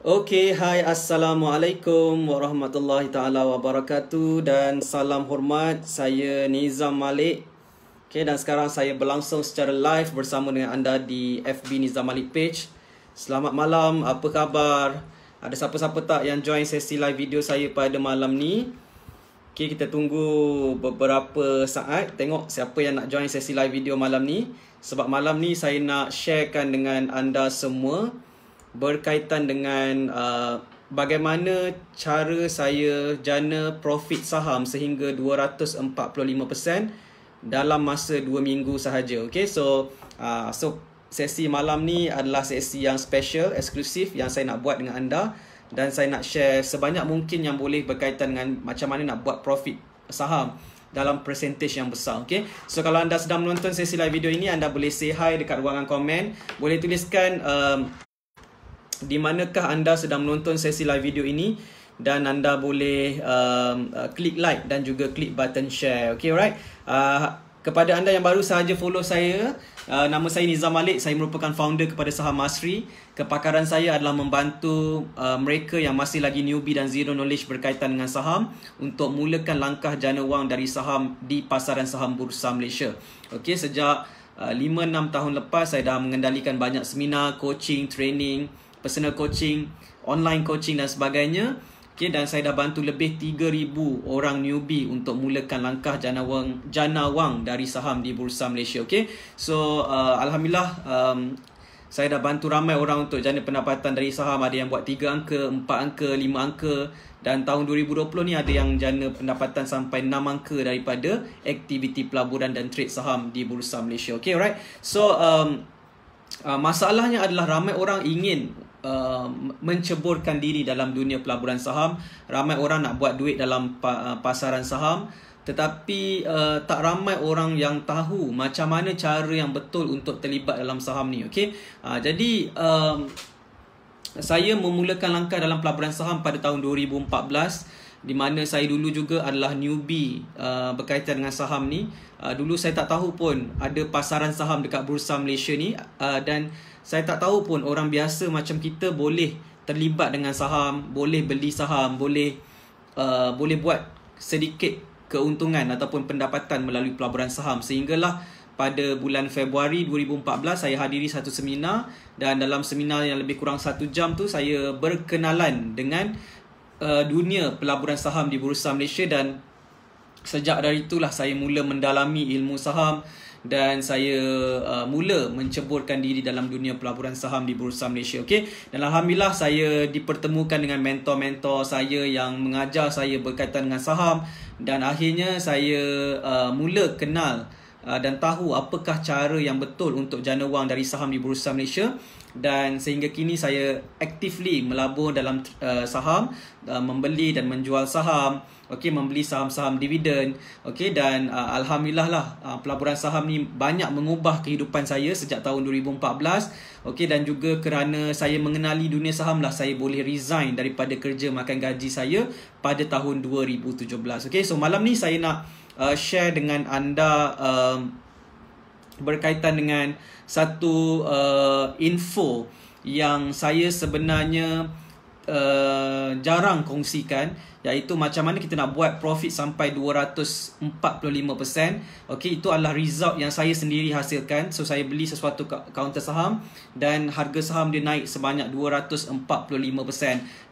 Okey, hai Assalamualaikum Warahmatullahi Ta'ala Wabarakatuh dan salam hormat saya Nizam Malik Okey, dan sekarang saya berlangsung secara live bersama dengan anda di FB Nizam Malik page Selamat malam, apa khabar? Ada siapa-siapa tak yang join sesi live video saya pada malam ni? Okey, kita tunggu beberapa saat tengok siapa yang nak join sesi live video malam ni Sebab malam ni saya nak sharekan dengan anda semua berkaitan dengan uh, bagaimana cara saya jana profit saham sehingga 245% dalam masa 2 minggu sahaja. Okay, so uh, so sesi malam ni adalah sesi yang special, eksklusif yang saya nak buat dengan anda dan saya nak share sebanyak mungkin yang boleh berkaitan dengan macam mana nak buat profit saham dalam percentage yang besar okay? so kalau anda sedang menonton sesi live video ini anda boleh say hi dekat ruangan komen boleh tuliskan um, di manakah anda sedang menonton sesi live video ini dan anda boleh um, uh, klik like dan juga klik button share. Okay, alright. Uh, kepada anda yang baru sahaja follow saya, uh, nama saya Nizam Malik. Saya merupakan founder kepada saham Masri. Kepakaran saya adalah membantu uh, mereka yang masih lagi newbie dan zero knowledge berkaitan dengan saham untuk mulakan langkah jana wang dari saham di pasaran saham Bursa Malaysia. Okay, sejak uh, 5-6 tahun lepas, saya dah mengendalikan banyak seminar, coaching, training, training personal coaching, online coaching dan sebagainya. Okay, dan saya dah bantu lebih 3,000 orang newbie untuk mulakan langkah jana wang, jana wang dari saham di Bursa Malaysia. Okay? So, uh, Alhamdulillah, um, saya dah bantu ramai orang untuk jana pendapatan dari saham. Ada yang buat 3 angka, 4 angka, 5 angka. Dan tahun 2020 ni ada yang jana pendapatan sampai 6 angka daripada aktiviti pelaburan dan trade saham di Bursa Malaysia. Okay, alright. So, um, uh, masalahnya adalah ramai orang ingin uh, menceburkan diri dalam dunia pelaburan saham. Ramai orang nak buat duit dalam pa- uh, pasaran saham tetapi uh, tak ramai orang yang tahu macam mana cara yang betul untuk terlibat dalam saham ni. Okay? Uh, jadi um, saya memulakan langkah dalam pelaburan saham pada tahun 2014 di mana saya dulu juga adalah newbie uh, berkaitan dengan saham ni uh, dulu saya tak tahu pun ada pasaran saham dekat bursa Malaysia ni uh, dan saya tak tahu pun orang biasa macam kita boleh terlibat dengan saham boleh beli saham boleh uh, boleh buat sedikit keuntungan ataupun pendapatan melalui pelaburan saham sehinggalah pada bulan Februari 2014 saya hadiri satu seminar dan dalam seminar yang lebih kurang satu jam tu saya berkenalan dengan Uh, dunia pelaburan saham di Bursa Malaysia dan sejak dari itulah saya mula mendalami ilmu saham dan saya uh, mula menceburkan diri dalam dunia pelaburan saham di Bursa Malaysia okey dan alhamdulillah saya dipertemukan dengan mentor-mentor saya yang mengajar saya berkaitan dengan saham dan akhirnya saya uh, mula kenal uh, dan tahu apakah cara yang betul untuk jana wang dari saham di Bursa Malaysia dan sehingga kini saya actively melabur dalam uh, saham uh, membeli dan menjual saham okey membeli saham-saham dividen okey dan uh, alhamdulillah lah uh, pelaburan saham ni banyak mengubah kehidupan saya sejak tahun 2014 okey dan juga kerana saya mengenali dunia saham lah saya boleh resign daripada kerja makan gaji saya pada tahun 2017 okey so malam ni saya nak uh, share dengan anda uh, berkaitan dengan satu uh, info yang saya sebenarnya uh, jarang kongsikan iaitu macam mana kita nak buat profit sampai 245%. Okey, itu adalah result yang saya sendiri hasilkan. So saya beli sesuatu kaunter saham dan harga saham dia naik sebanyak 245%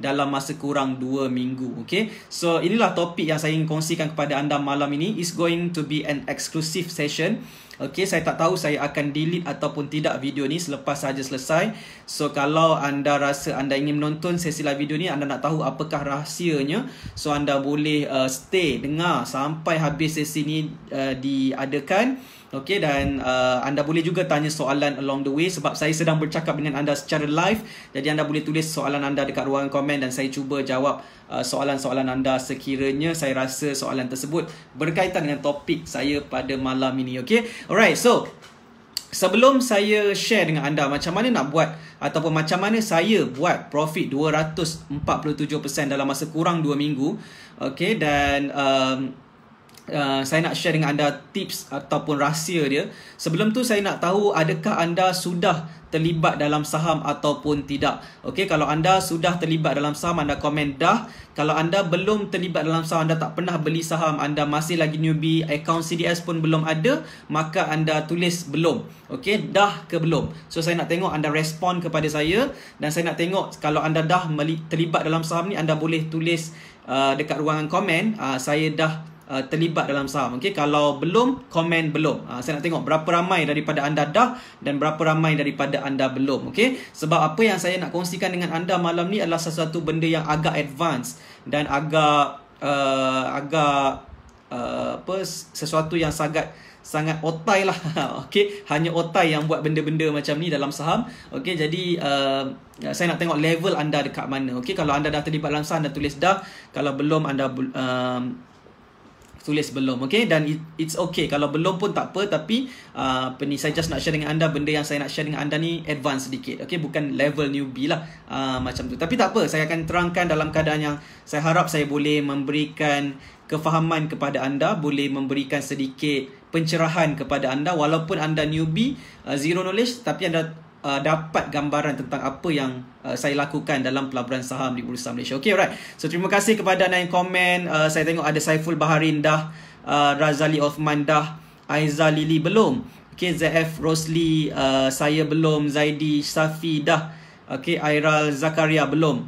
dalam masa kurang 2 minggu. Okey. So inilah topik yang saya ingin kongsikan kepada anda malam ini. It's going to be an exclusive session. Okay, saya tak tahu saya akan delete ataupun tidak video ni selepas saja selesai. So kalau anda rasa anda ingin menonton sesi live video ni, anda nak tahu apakah rahsianya, so anda boleh uh, stay dengar sampai habis sesi ni uh, diadakan. Okay, dan uh, anda boleh juga tanya soalan along the way sebab saya sedang bercakap dengan anda secara live. Jadi anda boleh tulis soalan anda dekat ruangan komen dan saya cuba jawab uh, soalan-soalan anda sekiranya saya rasa soalan tersebut berkaitan dengan topik saya pada malam ini. Okay, alright. So, sebelum saya share dengan anda macam mana nak buat ataupun macam mana saya buat profit 247% dalam masa kurang 2 minggu. Okay, dan... Um, Uh, saya nak share dengan anda tips ataupun rahsia dia. Sebelum tu saya nak tahu adakah anda sudah terlibat dalam saham ataupun tidak. Okay, kalau anda sudah terlibat dalam saham anda komen dah. Kalau anda belum terlibat dalam saham, anda tak pernah beli saham, anda masih lagi newbie, account CDS pun belum ada, maka anda tulis belum. Okay, dah ke belum. So saya nak tengok anda respon kepada saya dan saya nak tengok kalau anda dah terlibat dalam saham ni anda boleh tulis uh, dekat ruangan komen uh, saya dah Uh, terlibat dalam saham. okay? kalau belum komen belum. Uh, saya nak tengok berapa ramai daripada anda dah dan berapa ramai daripada anda belum. okay? sebab apa yang saya nak kongsikan dengan anda malam ni adalah sesuatu benda yang agak advance dan agak uh, agak uh, apa sesuatu yang sangat sangat otai lah. okay? hanya otai yang buat benda-benda macam ni dalam saham. okay? jadi uh, saya nak tengok level anda dekat mana. okay? kalau anda dah terlibat langsung anda tulis dah, kalau belum anda uh, tulis belum okay dan it, it's okay kalau belum pun tak apa tapi uh, apa ni saya just nak share dengan anda benda yang saya nak share dengan anda ni advance sedikit okay? bukan level newbie lah uh, macam tu tapi tak apa saya akan terangkan dalam keadaan yang saya harap saya boleh memberikan kefahaman kepada anda boleh memberikan sedikit pencerahan kepada anda walaupun anda newbie uh, zero knowledge tapi anda uh, dapat gambaran tentang apa yang uh, saya lakukan dalam pelaburan saham di Bursa Malaysia. Okay, alright. So, terima kasih kepada anda yang komen. Uh, saya tengok ada Saiful Baharin dah, uh, Razali Othman dah, Aiza Lili belum. Okay, ZF Rosli, uh, saya belum, Zaidi Safi dah. Okay, Airal Zakaria belum.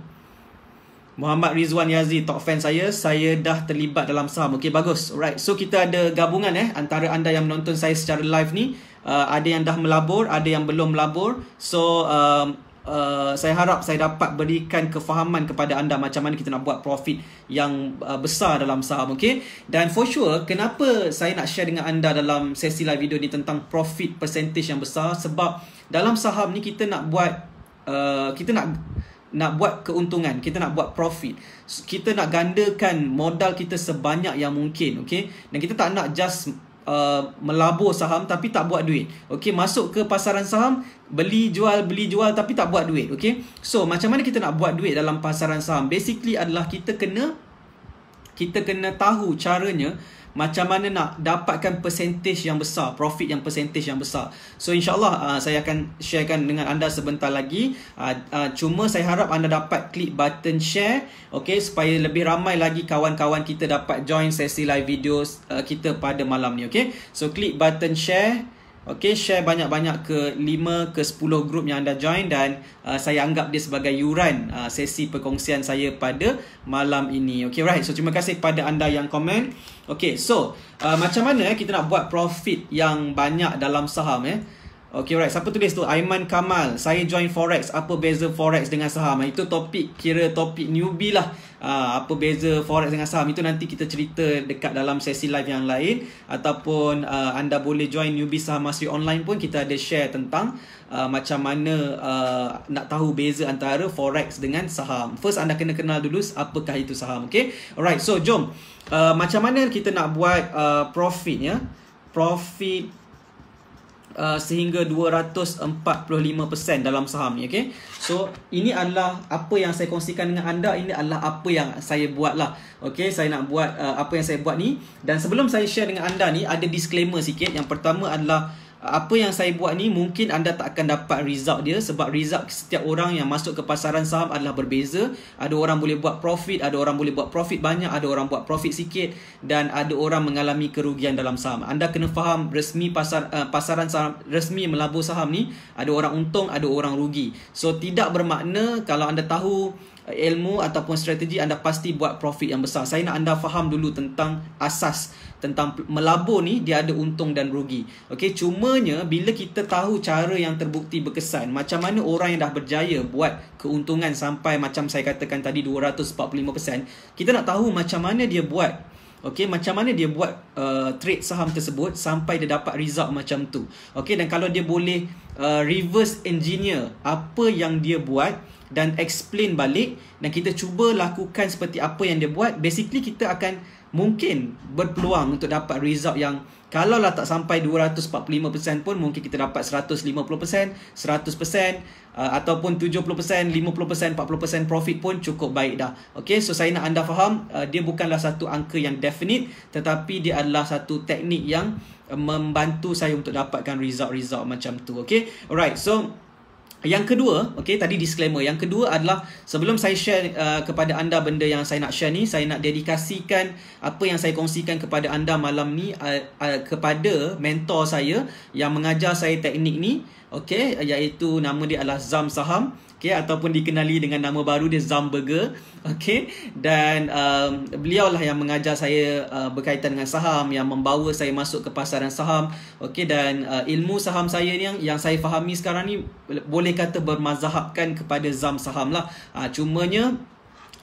Muhammad Rizwan Yazi, top fan saya. Saya dah terlibat dalam saham. Okay, bagus. Alright, so kita ada gabungan eh antara anda yang menonton saya secara live ni uh, ada yang dah melabur, ada yang belum melabur. So uh, uh, saya harap saya dapat berikan kefahaman kepada anda macam mana kita nak buat profit yang uh, besar dalam saham, okay? Dan for sure kenapa saya nak share dengan anda dalam sesi live video ni tentang profit percentage yang besar sebab dalam saham ni kita nak buat uh, kita nak nak buat keuntungan, kita nak buat profit. Kita nak gandakan modal kita sebanyak yang mungkin, okey? Dan kita tak nak just uh, melabur saham tapi tak buat duit. Okey, masuk ke pasaran saham, beli jual beli jual tapi tak buat duit. Okey. So, macam mana kita nak buat duit dalam pasaran saham? Basically adalah kita kena kita kena tahu caranya macam mana nak dapatkan percentage yang besar profit yang percentage yang besar so insyaallah uh, saya akan sharekan dengan anda sebentar lagi uh, uh, cuma saya harap anda dapat klik button share okay, supaya lebih ramai lagi kawan-kawan kita dapat join sesi live video uh, kita pada malam ni okay? so klik button share Okay, share banyak-banyak ke 5 ke 10 grup yang anda join dan uh, saya anggap dia sebagai yuran uh, sesi perkongsian saya pada malam ini. Okay, right. So, terima kasih kepada anda yang komen. Okay, so uh, macam mana eh, kita nak buat profit yang banyak dalam saham eh? Okay alright Siapa tulis tu Aiman Kamal Saya join Forex Apa beza Forex dengan saham Itu topik Kira topik newbie lah ah, Apa beza Forex dengan saham Itu nanti kita cerita Dekat dalam sesi live yang lain Ataupun ah, Anda boleh join Newbie Saham Masri Online pun Kita ada share tentang ah, Macam mana Nak tahu beza Antara Forex dengan saham First anda kena kenal dulu Apakah itu saham Okay Alright so jom Macam mana kita nak buat uh, Profit ya Profit Uh, sehingga 245% dalam saham ni okay? So ini adalah apa yang saya kongsikan dengan anda Ini adalah apa yang saya buatlah, lah okay? Saya nak buat uh, apa yang saya buat ni Dan sebelum saya share dengan anda ni Ada disclaimer sikit Yang pertama adalah apa yang saya buat ni mungkin anda tak akan dapat result dia sebab result setiap orang yang masuk ke pasaran saham adalah berbeza. Ada orang boleh buat profit, ada orang boleh buat profit banyak, ada orang buat profit sikit dan ada orang mengalami kerugian dalam saham. Anda kena faham resmi pasar uh, pasaran saham resmi melabur saham ni ada orang untung, ada orang rugi. So tidak bermakna kalau anda tahu ilmu ataupun strategi anda pasti buat profit yang besar. Saya nak anda faham dulu tentang asas tentang melabur ni dia ada untung dan rugi. Okey, cumanya bila kita tahu cara yang terbukti berkesan, macam mana orang yang dah berjaya buat keuntungan sampai macam saya katakan tadi 245%, kita nak tahu macam mana dia buat Okey, macam mana dia buat uh, trade saham tersebut sampai dia dapat result macam tu. Okey, dan kalau dia boleh uh, reverse engineer apa yang dia buat, dan explain balik dan kita cuba lakukan seperti apa yang dia buat basically kita akan mungkin berpeluang untuk dapat result yang kalaulah tak sampai 245% pun mungkin kita dapat 150%, 100% uh, ataupun 70%, 50%, 40% profit pun cukup baik dah. Okay, so saya nak anda faham uh, dia bukanlah satu angka yang definite tetapi dia adalah satu teknik yang uh, membantu saya untuk dapatkan result-result macam tu. Okay, alright, so yang kedua, okay, tadi disclaimer. Yang kedua adalah sebelum saya share uh, kepada anda benda yang saya nak share ni, saya nak dedikasikan apa yang saya kongsikan kepada anda malam ni uh, uh, kepada mentor saya yang mengajar saya teknik ni, okay, uh, iaitu nama dia adalah Zam Saham okay, ataupun dikenali dengan nama baru dia Zamburger okay, dan um, beliau lah yang mengajar saya uh, berkaitan dengan saham yang membawa saya masuk ke pasaran saham okay, dan uh, ilmu saham saya ni yang, yang saya fahami sekarang ni boleh kata bermazhabkan kepada Zam saham lah uh, cumanya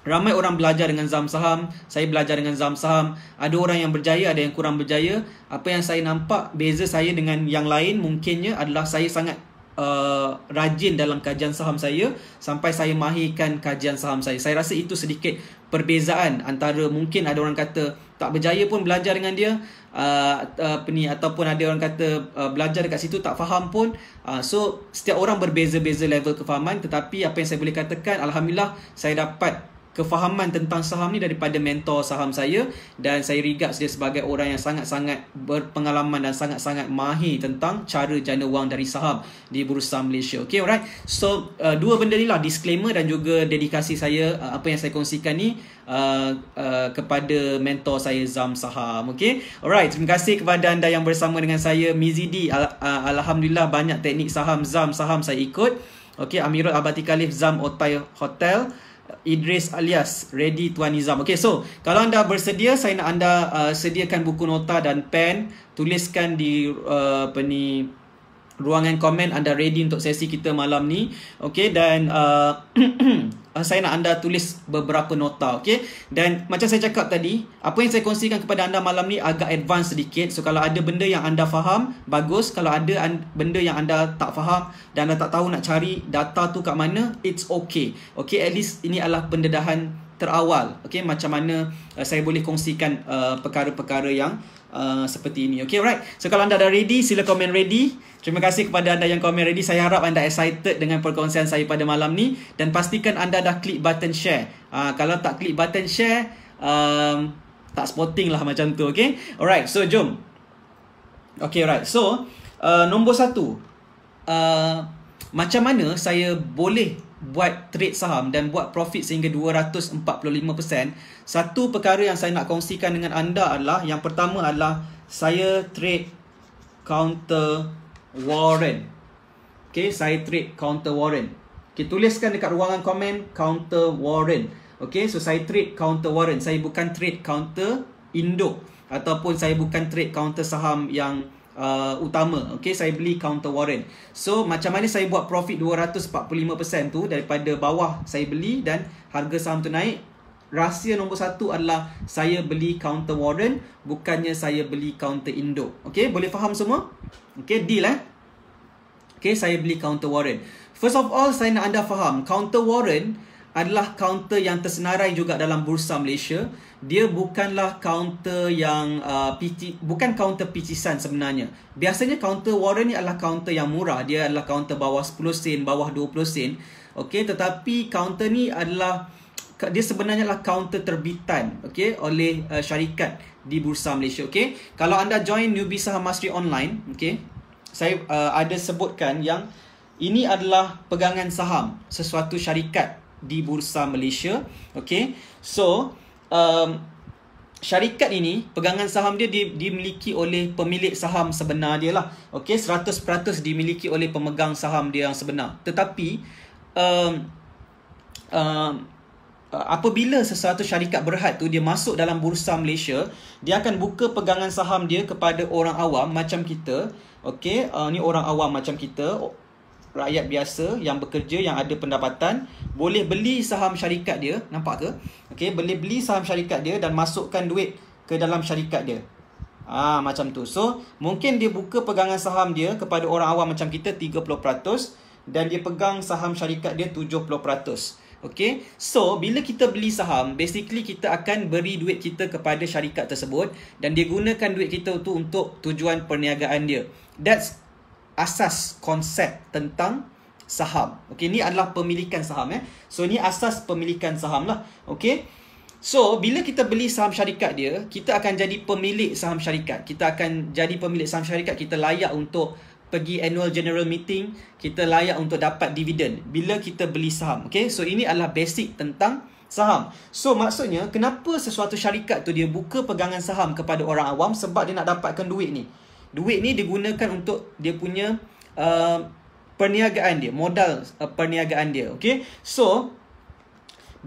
Ramai orang belajar dengan zam saham, saya belajar dengan zam saham. Ada orang yang berjaya, ada yang kurang berjaya. Apa yang saya nampak beza saya dengan yang lain mungkinnya adalah saya sangat uh, rajin dalam kajian saham saya sampai saya mahirkan kajian saham saya. Saya rasa itu sedikit perbezaan antara mungkin ada orang kata tak berjaya pun belajar dengan dia uh, uh, apa ni ataupun ada orang kata uh, belajar dekat situ tak faham pun uh, so setiap orang berbeza-beza level kefahaman tetapi apa yang saya boleh katakan alhamdulillah saya dapat kefahaman tentang saham ni daripada mentor saham saya dan saya regards dia sebagai orang yang sangat-sangat berpengalaman dan sangat-sangat mahir tentang cara jana wang dari saham di Bursa Malaysia. Okay, alright. So, uh, dua benda ni lah. Disclaimer dan juga dedikasi saya, uh, apa yang saya kongsikan ni uh, uh, kepada mentor saya Zam Saham. Okay, alright. Terima kasih kepada anda yang bersama dengan saya Mizidi. Al- uh, Alhamdulillah banyak teknik saham Zam Saham saya ikut. Okay, Amirul Abati Khalif Zam Otai Hotel. Idris alias Ready Tuan Nizam. Okay, so kalau anda bersedia, saya nak anda uh, sediakan buku nota dan pen, tuliskan di uh, apa ni ruangan komen anda ready untuk sesi kita malam ni. Okay, dan uh, uh, saya nak anda tulis beberapa nota okey dan macam saya cakap tadi apa yang saya kongsikan kepada anda malam ni agak advance sedikit so kalau ada benda yang anda faham bagus kalau ada an- benda yang anda tak faham dan anda tak tahu nak cari data tu kat mana it's okay okey at least ini adalah pendedahan terawal okey macam mana uh, saya boleh kongsikan uh, perkara-perkara yang uh, seperti ini okey alright so kalau anda dah ready sila komen ready terima kasih kepada anda yang komen ready saya harap anda excited dengan perkongsian saya pada malam ni dan pastikan anda dah klik button share uh, kalau tak klik button share um, tak spotting lah macam tu okey alright so jom okey alright so uh, nombor satu uh, macam mana saya boleh buat trade saham dan buat profit sehingga 245%. Satu perkara yang saya nak kongsikan dengan anda adalah yang pertama adalah saya trade counter warrant. Okay, saya trade counter warrant. Okay, tuliskan dekat ruangan komen counter warrant. Okay, so saya trade counter warrant. Saya bukan trade counter induk ataupun saya bukan trade counter saham yang uh, utama. Okay, saya beli counter warrant. So, macam mana saya buat profit 245% tu daripada bawah saya beli dan harga saham tu naik? Rahsia nombor satu adalah saya beli counter warrant bukannya saya beli counter induk. Okay, boleh faham semua? Okay, deal eh? Okay, saya beli counter warrant. First of all, saya nak anda faham counter warrant adalah kaunter yang tersenarai juga dalam bursa Malaysia. Dia bukanlah kaunter yang uh, piti, bukan kaunter picisan sebenarnya. Biasanya kaunter warren ni adalah kaunter yang murah. Dia adalah kaunter bawah 10 sen, bawah 20 sen. Okey, tetapi kaunter ni adalah dia sebenarnya adalah kaunter terbitan okey oleh uh, syarikat di Bursa Malaysia okey. Kalau anda join Newbie Saham Mastery online okey, saya uh, ada sebutkan yang ini adalah pegangan saham sesuatu syarikat di Bursa Malaysia. Okay. So, um, syarikat ini, pegangan saham dia di, dimiliki oleh pemilik saham sebenar dia lah. Okay, 100% dimiliki oleh pemegang saham dia yang sebenar. Tetapi, um, um, apabila sesuatu syarikat berhad tu dia masuk dalam bursa Malaysia dia akan buka pegangan saham dia kepada orang awam macam kita okey uh, ni orang awam macam kita rakyat biasa yang bekerja yang ada pendapatan boleh beli saham syarikat dia nampak ke okey boleh beli saham syarikat dia dan masukkan duit ke dalam syarikat dia ah macam tu so mungkin dia buka pegangan saham dia kepada orang awam macam kita 30% dan dia pegang saham syarikat dia 70% Okay, so bila kita beli saham basically kita akan beri duit kita kepada syarikat tersebut dan dia gunakan duit kita tu untuk tujuan perniagaan dia that's asas konsep tentang saham. Okey, ni adalah pemilikan saham eh. So ni asas pemilikan saham lah. Okey. So bila kita beli saham syarikat dia, kita akan jadi pemilik saham syarikat. Kita akan jadi pemilik saham syarikat, kita layak untuk pergi annual general meeting, kita layak untuk dapat dividen bila kita beli saham. Okey. So ini adalah basic tentang saham. So maksudnya kenapa sesuatu syarikat tu dia buka pegangan saham kepada orang awam sebab dia nak dapatkan duit ni. Duit ni digunakan untuk dia punya uh, perniagaan dia, modal uh, perniagaan dia. Okay? So,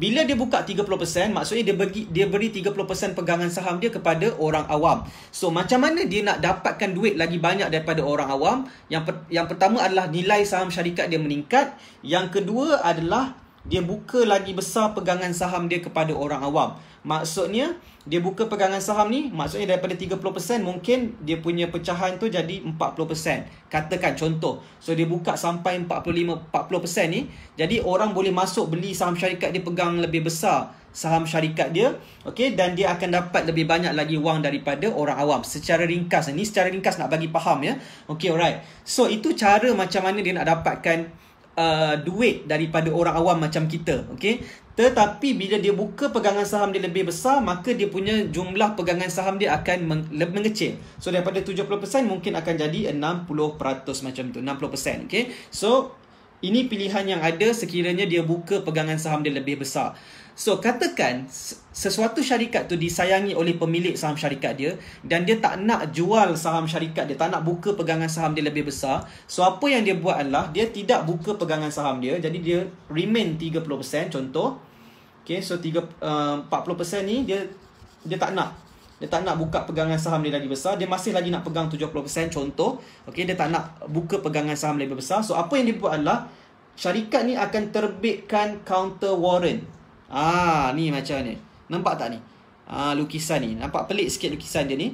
bila dia buka 30%, maksudnya dia bagi dia beri 30% pegangan saham dia kepada orang awam. So, macam mana dia nak dapatkan duit lagi banyak daripada orang awam? Yang per, yang pertama adalah nilai saham syarikat dia meningkat. Yang kedua adalah dia buka lagi besar pegangan saham dia kepada orang awam. Maksudnya, dia buka pegangan saham ni, maksudnya daripada 30%, mungkin dia punya pecahan tu jadi 40%. Katakan contoh. So, dia buka sampai 45 40% ni. Jadi, orang boleh masuk beli saham syarikat dia pegang lebih besar saham syarikat dia. Okay, dan dia akan dapat lebih banyak lagi wang daripada orang awam. Secara ringkas. Ni secara ringkas nak bagi faham ya. Okay, alright. So, itu cara macam mana dia nak dapatkan Uh, duit daripada orang awam macam kita okay? tetapi bila dia buka pegangan saham dia lebih besar maka dia punya jumlah pegangan saham dia akan meng- mengecil so daripada 70% mungkin akan jadi 60% macam tu 60% okay? so ini pilihan yang ada sekiranya dia buka pegangan saham dia lebih besar So katakan sesuatu syarikat tu disayangi oleh pemilik saham syarikat dia dan dia tak nak jual saham syarikat dia, tak nak buka pegangan saham dia lebih besar. So apa yang dia buat adalah dia tidak buka pegangan saham dia. Jadi dia remain 30% contoh. Okay, so 3, uh, 40% ni dia dia tak nak. Dia tak nak buka pegangan saham dia lagi besar. Dia masih lagi nak pegang 70% contoh. Okay, dia tak nak buka pegangan saham lebih besar. So apa yang dia buat adalah syarikat ni akan terbitkan counter warrant. Ah, ni macam ni. Nampak tak ni? Ah, lukisan ni. Nampak pelik sikit lukisan dia ni.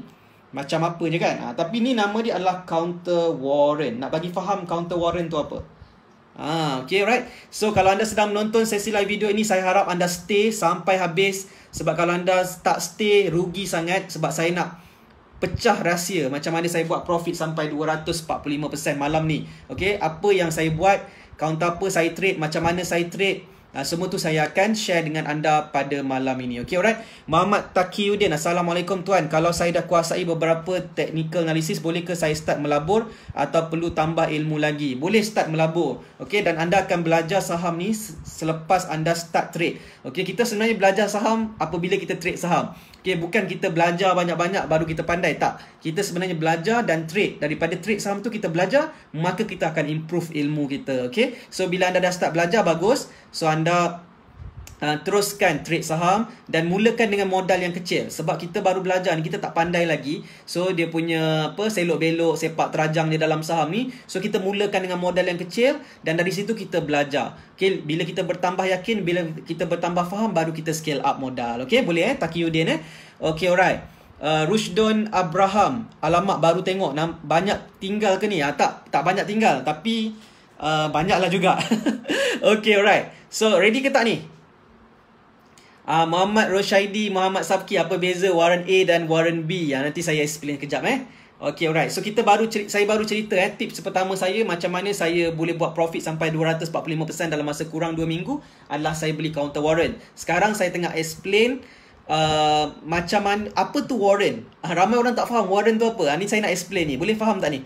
Macam apa je kan? Ah, tapi ni nama dia adalah counter warren. Nak bagi faham counter warren tu apa? Ah, okay, right. So kalau anda sedang menonton sesi live video ini, saya harap anda stay sampai habis sebab kalau anda tak stay rugi sangat sebab saya nak pecah rahsia macam mana saya buat profit sampai 245% malam ni. Okay, apa yang saya buat, counter apa saya trade, macam mana saya trade Ah, semua tu saya akan share dengan anda pada malam ini. Okay, alright. Muhammad Takiyudin. Assalamualaikum tuan. Kalau saya dah kuasai beberapa technical analysis, bolehkah saya start melabur atau perlu tambah ilmu lagi? Boleh start melabur. Okay, dan anda akan belajar saham ni selepas anda start trade. Okay, kita sebenarnya belajar saham apabila kita trade saham. Okay, bukan kita belajar banyak-banyak baru kita pandai. Tak. Kita sebenarnya belajar dan trade. Daripada trade saham tu kita belajar, maka kita akan improve ilmu kita. Okay. So, bila anda dah start belajar, bagus. So, anda Ah, teruskan trade saham dan mulakan dengan modal yang kecil sebab kita baru belajar ni kita tak pandai lagi so dia punya apa selok-belok sepak terajang dia dalam saham ni so kita mulakan dengan modal yang kecil dan dari situ kita belajar okey bila kita bertambah yakin bila kita bertambah faham baru kita scale up modal okey boleh eh takiyudin eh okey alright Uh, Rushdon Abraham Alamak baru tengok nam, Banyak tinggal ke ni ha, Tak tak banyak tinggal Tapi uh, Banyaklah juga Okay alright So ready ke tak ni Uh, Muhammad Roshaidi, Muhammad Safki, apa beza warren A dan warren B? Ya, nanti saya explain kejap eh. Okay, alright. So, kita baru cerita, saya baru cerita eh, tips pertama saya macam mana saya boleh buat profit sampai 245% dalam masa kurang 2 minggu adalah saya beli counter warrant Sekarang saya tengah explain uh, macam mana, apa tu warren? Uh, ramai orang tak faham warren tu apa. Uh, ni saya nak explain ni. Boleh faham tak ni?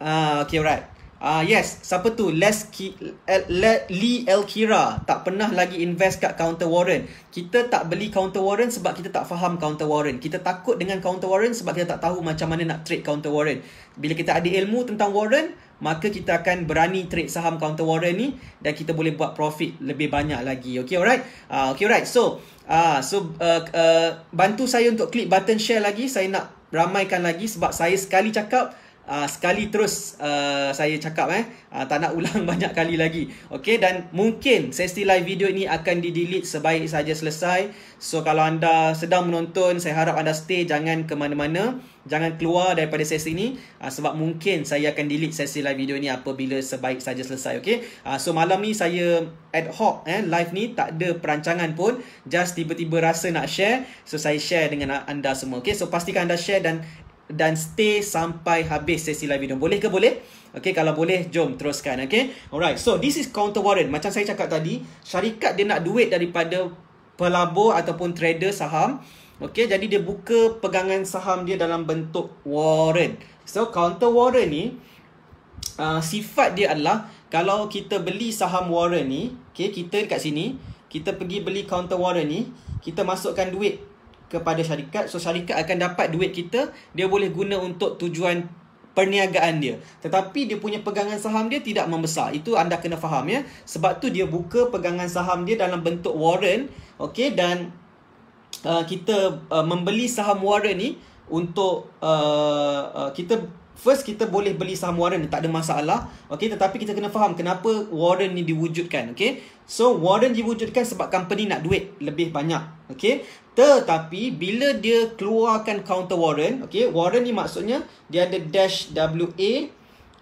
Uh, okay, alright. Ah uh, yes, siapa tu? Les Ki- L- eh, L- Lee Elkira tak pernah lagi invest kat counter warren. Kita tak beli counter warren sebab kita tak faham counter warren. Kita takut dengan counter warren sebab kita tak tahu macam mana nak trade counter warren. Bila kita ada ilmu tentang warren, maka kita akan berani trade saham counter warren ni dan kita boleh buat profit lebih banyak lagi. Okay, alright? Ah uh, okay, alright. So, ah uh, so uh, uh, bantu saya untuk klik button share lagi. Saya nak ramaikan lagi sebab saya sekali cakap uh, sekali terus uh, saya cakap eh uh, tak nak ulang banyak kali lagi okey dan mungkin sesi live video ini akan di delete sebaik saja selesai so kalau anda sedang menonton saya harap anda stay jangan ke mana-mana jangan keluar daripada sesi ini uh, sebab mungkin saya akan delete sesi live video ini apabila sebaik saja selesai okey uh, so malam ni saya ad hoc eh live ni tak ada perancangan pun just tiba-tiba rasa nak share so saya share dengan anda semua okey so pastikan anda share dan dan stay sampai habis sesi live video. Boleh ke boleh? Okay, kalau boleh, jom teruskan. Okay, alright. So, this is counter warrant. Macam saya cakap tadi, syarikat dia nak duit daripada pelabur ataupun trader saham. Okay, jadi dia buka pegangan saham dia dalam bentuk warrant. So, counter warrant ni, uh, sifat dia adalah kalau kita beli saham warrant ni, okay, kita dekat sini, kita pergi beli counter warrant ni, kita masukkan duit kepada syarikat so syarikat akan dapat duit kita dia boleh guna untuk tujuan perniagaan dia tetapi dia punya pegangan saham dia tidak membesar itu anda kena faham ya sebab tu dia buka pegangan saham dia dalam bentuk warren okay? dan uh, kita uh, membeli saham warren ni untuk uh, uh, kita First kita boleh beli saham Warren tak ada masalah. Okey tetapi kita kena faham kenapa Warren ni diwujudkan. Okey. So Warren diwujudkan sebab company nak duit lebih banyak. Okey. Tetapi bila dia keluarkan counter Warren, okey Warren ni maksudnya dia ada dash WA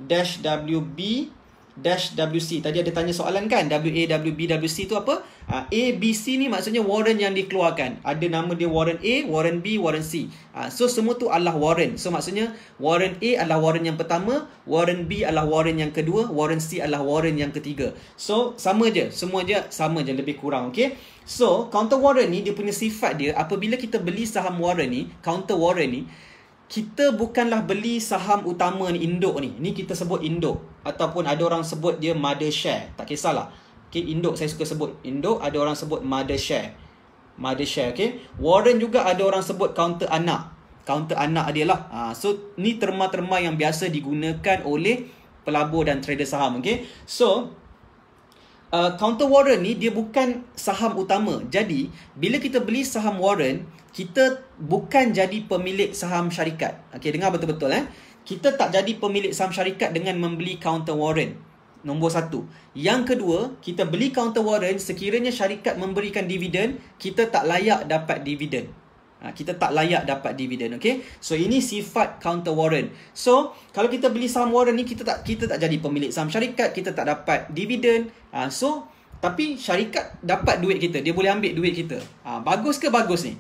dash WB dash WC. Tadi ada tanya soalan kan WA, WB, WC tu apa? Ha, A, B, C ni maksudnya warrant yang dikeluarkan. Ada nama dia warrant A, warrant B, warrant C. Ha, so semua tu adalah warrant. So maksudnya warrant A adalah warrant yang pertama, warrant B adalah warrant yang kedua, warrant C adalah warrant yang ketiga. So sama je, semua je sama je lebih kurang. Okay? So counter warrant ni dia punya sifat dia apabila kita beli saham warrant ni, counter warrant ni, kita bukanlah beli saham utama ni induk ni. Ni kita sebut induk ataupun ada orang sebut dia mother share. Tak kisahlah. okay induk saya suka sebut induk, ada orang sebut mother share. Mother share, okay Warren juga ada orang sebut counter anak. Counter anak dia lah. Ha, so ni terma-terma yang biasa digunakan oleh pelabur dan trader saham, okay So, uh, counter warrant ni dia bukan saham utama. Jadi, bila kita beli saham warrant, kita bukan jadi pemilik saham syarikat. Okey, dengar betul-betul eh. Kita tak jadi pemilik saham syarikat dengan membeli counter warrant. Nombor satu. Yang kedua, kita beli counter warrant sekiranya syarikat memberikan dividen, kita tak layak dapat dividen. Ha, kita tak layak dapat dividen okay? so ini sifat counter warrant so kalau kita beli saham warrant ni kita tak kita tak jadi pemilik saham syarikat kita tak dapat dividen uh, so tapi syarikat dapat duit kita dia boleh ambil duit kita uh, bagus ke bagus ni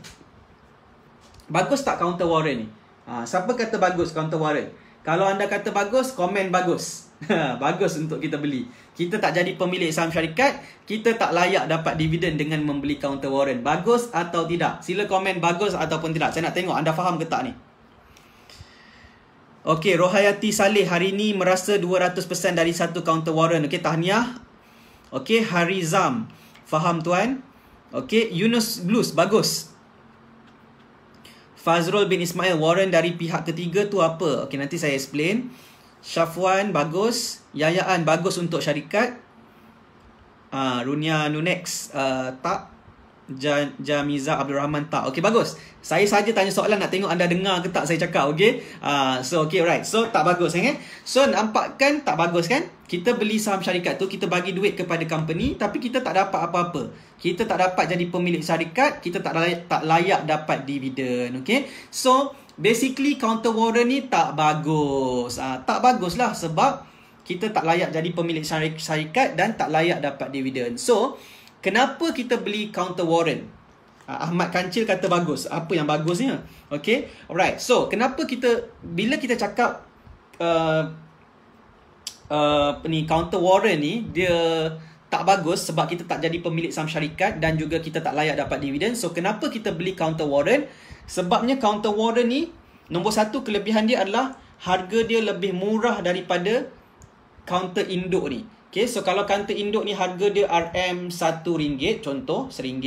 bagus tak counter warrant ni uh, siapa kata bagus counter warrant kalau anda kata bagus komen bagus bagus untuk kita beli. Kita tak jadi pemilik saham syarikat, kita tak layak dapat dividen dengan membeli counter warrant. Bagus atau tidak? Sila komen bagus ataupun tidak. Saya nak tengok anda faham ke tak ni. Okey, Rohayati Saleh hari ini merasa 200% dari satu counter warrant. Okey, tahniah. Okey, Harizam. Faham tuan? Okey, Yunus Blues bagus. Fazrul bin Ismail Warren dari pihak ketiga tu apa? Okey, nanti saya explain. Syafwan bagus, Yayaan bagus untuk syarikat. Ah uh, Runia Nunex uh, tak Jamiza Abdul Rahman tak. Okey bagus. Saya saja tanya soalan nak tengok anda dengar ke tak saya cakap okey. Uh, so okey right. So tak bagus kan? Eh? So kan tak bagus kan? Kita beli saham syarikat tu, kita bagi duit kepada company tapi kita tak dapat apa-apa. Kita tak dapat jadi pemilik syarikat, kita tak layak, tak layak dapat dividen okey. So basically counter warrant ni tak bagus. Uh, tak bagus lah sebab kita tak layak jadi pemilik syarikat dan tak layak dapat dividen. So, kenapa kita beli counter warrant? Uh, Ahmad Kancil kata bagus. Apa yang bagusnya? Okay. Alright. So, kenapa kita, bila kita cakap uh, uh, ni counter warrant ni, dia... Hmm tak bagus sebab kita tak jadi pemilik saham syarikat dan juga kita tak layak dapat dividen. So kenapa kita beli counter warrant? Sebabnya counter warrant ni nombor satu kelebihan dia adalah harga dia lebih murah daripada counter induk ni. Okay, so kalau counter induk ni harga dia RM1 contoh RM1.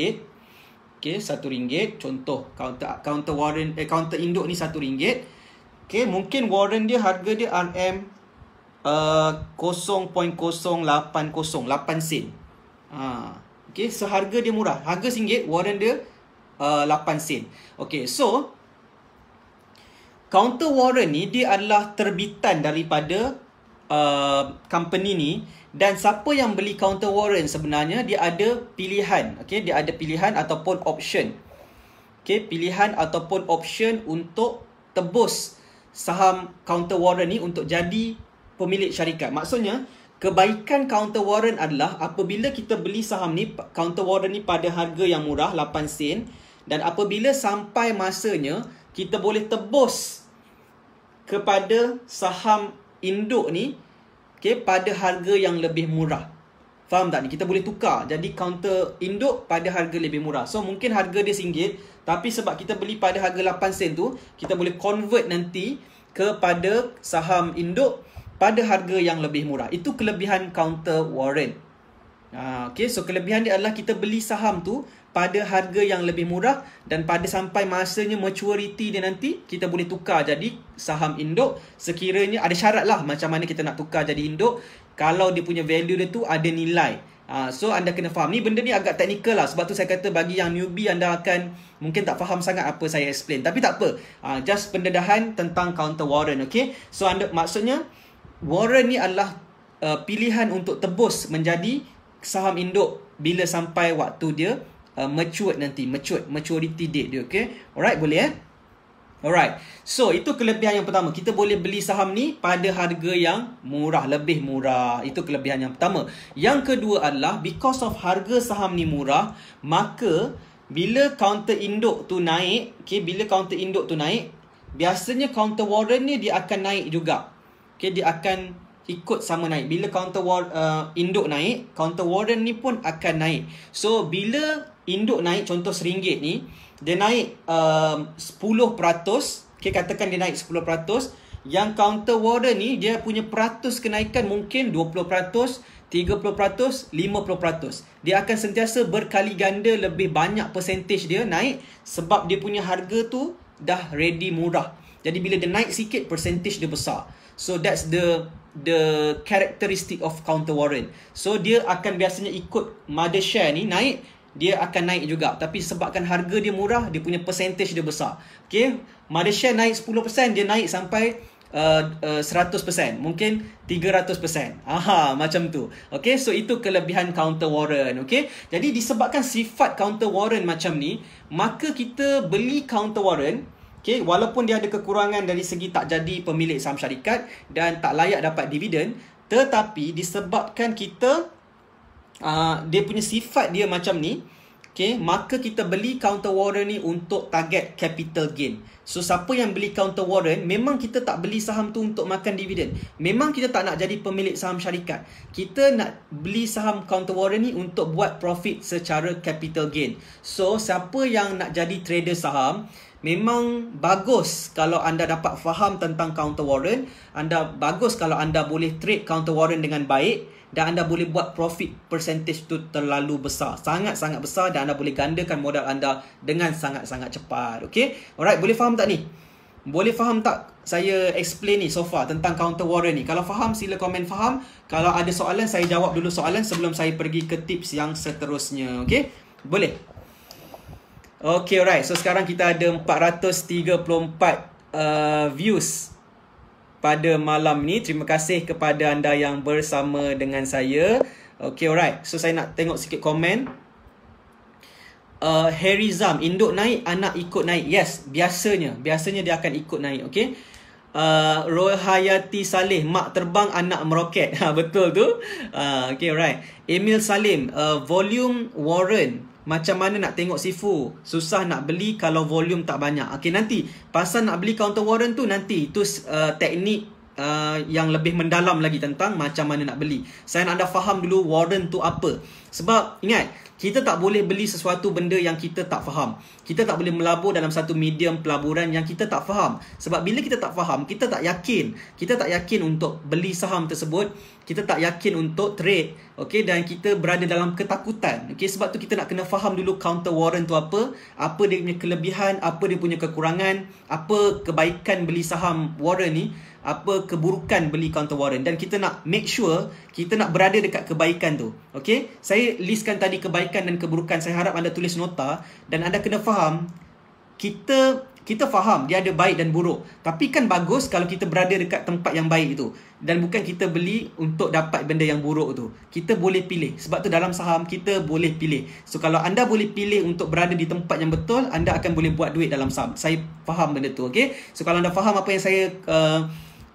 Okay, RM1 contoh counter counter warrant eh, counter induk ni RM1. Okay, mungkin warrant dia harga dia RM uh, 0.0808 sen. Ha. Okay, seharga dia murah. Harga RM1, warrant dia uh, 8 sen. Okay, so counter warrant ni dia adalah terbitan daripada uh, company ni dan siapa yang beli counter warrant sebenarnya dia ada pilihan. Okay, dia ada pilihan ataupun option. Okay, pilihan ataupun option untuk tebus saham counter warrant ni untuk jadi pemilik syarikat. Maksudnya, kebaikan counter warrant adalah apabila kita beli saham ni, counter warrant ni pada harga yang murah, 8 sen. Dan apabila sampai masanya, kita boleh tebus kepada saham induk ni okay, pada harga yang lebih murah. Faham tak ni? Kita boleh tukar. Jadi counter induk pada harga lebih murah. So mungkin harga dia RM1. Tapi sebab kita beli pada harga 8 sen tu, kita boleh convert nanti kepada saham induk pada harga yang lebih murah. Itu kelebihan counter warrant. Ah, okay. So kelebihan dia adalah kita beli saham tu pada harga yang lebih murah dan pada sampai masanya maturity dia nanti kita boleh tukar jadi saham induk sekiranya ada syarat lah macam mana kita nak tukar jadi induk kalau dia punya value dia tu ada nilai. Ah, so anda kena faham ni benda ni agak teknikal lah sebab tu saya kata bagi yang newbie anda akan mungkin tak faham sangat apa saya explain tapi tak apa ah, just pendedahan tentang counter warrant okay. So anda maksudnya warren ni adalah uh, pilihan untuk tebus menjadi saham induk bila sampai waktu dia uh, mature nanti mature maturity date dia okey alright boleh eh alright so itu kelebihan yang pertama kita boleh beli saham ni pada harga yang murah lebih murah itu kelebihan yang pertama yang kedua adalah because of harga saham ni murah maka bila counter induk tu naik okay bila counter induk tu naik biasanya counter warren ni dia akan naik juga okay, dia akan ikut sama naik. Bila counter war, uh, induk naik, counter warden ni pun akan naik. So, bila induk naik, contoh seringgit ni, dia naik um, uh, 10%, okay, katakan dia naik 10%, yang counter warden ni, dia punya peratus kenaikan mungkin 20%, 30%, 50%. Dia akan sentiasa berkali ganda lebih banyak percentage dia naik sebab dia punya harga tu dah ready murah. Jadi bila dia naik sikit, percentage dia besar. So that's the the characteristic of counter warrant. So dia akan biasanya ikut mother share ni naik, dia akan naik juga. Tapi sebabkan harga dia murah, dia punya percentage dia besar. Okay, mother share naik 10%, dia naik sampai uh, uh, 100%. Mungkin 300%. Aha, macam tu. Okay, so itu kelebihan counter warrant. Okay, jadi disebabkan sifat counter warrant macam ni, maka kita beli counter warrant, Okay, walaupun dia ada kekurangan dari segi tak jadi pemilik saham syarikat dan tak layak dapat dividen, tetapi disebabkan kita uh, dia punya sifat dia macam ni, okay, maka kita beli counter warrant ni untuk target capital gain. So siapa yang beli counter warrant, memang kita tak beli saham tu untuk makan dividen. Memang kita tak nak jadi pemilik saham syarikat. Kita nak beli saham counter warrant ni untuk buat profit secara capital gain. So siapa yang nak jadi trader saham, memang bagus kalau anda dapat faham tentang counter warrant anda bagus kalau anda boleh trade counter warrant dengan baik dan anda boleh buat profit percentage tu terlalu besar sangat-sangat besar dan anda boleh gandakan modal anda dengan sangat-sangat cepat Okay. alright boleh faham tak ni boleh faham tak saya explain ni so far tentang counter warrant ni? Kalau faham, sila komen faham. Kalau ada soalan, saya jawab dulu soalan sebelum saya pergi ke tips yang seterusnya. Okay? Boleh? Okay alright, so sekarang kita ada 434 uh, views pada malam ni. Terima kasih kepada anda yang bersama dengan saya. Okay alright, so saya nak tengok sikit komen. Uh, Harry Zam, induk naik, anak ikut naik. Yes, biasanya. Biasanya dia akan ikut naik, okay. Uh, Rohayati Saleh Mak terbang anak meroket ha, Betul tu uh, Okay alright Emil Salim uh, Volume Warren macam mana nak tengok sifu susah nak beli kalau volume tak banyak Okay nanti pasal nak beli counter warrant tu nanti itu uh, teknik uh, yang lebih mendalam lagi tentang macam mana nak beli saya nak anda faham dulu warrant tu apa sebab ingat kita tak boleh beli sesuatu benda yang kita tak faham. Kita tak boleh melabur dalam satu medium pelaburan yang kita tak faham. Sebab bila kita tak faham, kita tak yakin. Kita tak yakin untuk beli saham tersebut. Kita tak yakin untuk trade. Okay? Dan kita berada dalam ketakutan. Okay? Sebab tu kita nak kena faham dulu counter warrant tu apa. Apa dia punya kelebihan, apa dia punya kekurangan, apa kebaikan beli saham warrant ni apa keburukan beli counter warrant dan kita nak make sure kita nak berada dekat kebaikan tu. Okay? Saya listkan tadi kebaikan dan keburukan. Saya harap anda tulis nota dan anda kena faham kita kita faham dia ada baik dan buruk. Tapi kan bagus kalau kita berada dekat tempat yang baik itu. Dan bukan kita beli untuk dapat benda yang buruk tu. Kita boleh pilih. Sebab tu dalam saham kita boleh pilih. So kalau anda boleh pilih untuk berada di tempat yang betul, anda akan boleh buat duit dalam saham. Saya faham benda tu, okay? So kalau anda faham apa yang saya... Uh,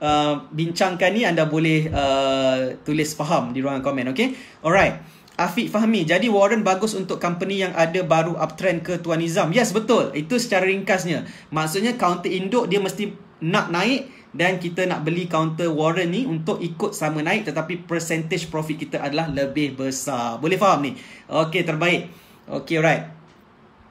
uh, bincangkan ni anda boleh uh, tulis faham di ruangan komen okey alright Afiq Fahmi, jadi Warren bagus untuk company yang ada baru uptrend ke Tuan Nizam. Yes, betul. Itu secara ringkasnya. Maksudnya counter induk dia mesti nak naik dan kita nak beli counter Warren ni untuk ikut sama naik tetapi percentage profit kita adalah lebih besar. Boleh faham ni? Okey, terbaik. Okey, alright.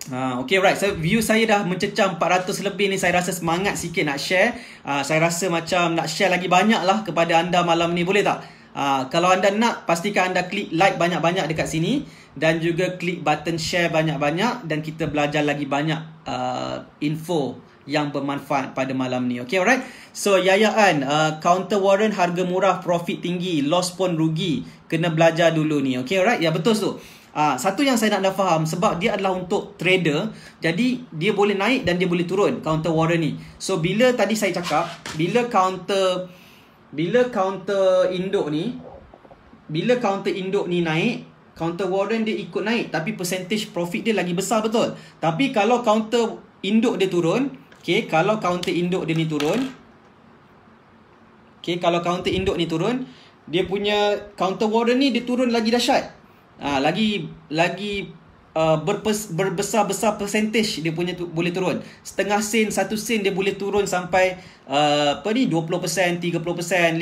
Ah, okay right so view saya dah mencecah 400 lebih ni saya rasa semangat sikit nak share uh, saya rasa macam nak share lagi banyak lah kepada anda malam ni boleh tak Uh, kalau anda nak pastikan anda klik like banyak-banyak dekat sini dan juga klik button share banyak-banyak dan kita belajar lagi banyak uh, info yang bermanfaat pada malam ni. Okay alright. So yayaan uh, counter warrant harga murah profit tinggi loss pun rugi kena belajar dulu ni. Okay alright. Ya betul tu. So. Ah, satu yang saya nak anda faham sebab dia adalah untuk trader, jadi dia boleh naik dan dia boleh turun counter warrant ni. So bila tadi saya cakap, bila counter bila counter induk ni bila counter induk ni naik, counter warrant dia ikut naik tapi percentage profit dia lagi besar betul. Tapi kalau counter induk dia turun, okay kalau counter induk dia ni turun, okay kalau counter induk ni turun, dia punya counter warrant ni dia turun lagi dahsyat. Ah ha, lagi lagi uh, berbesar-besar percentage dia punya tu, boleh turun. Setengah sen, satu sen dia boleh turun sampai uh, apa ni 20%, 30%, 50%.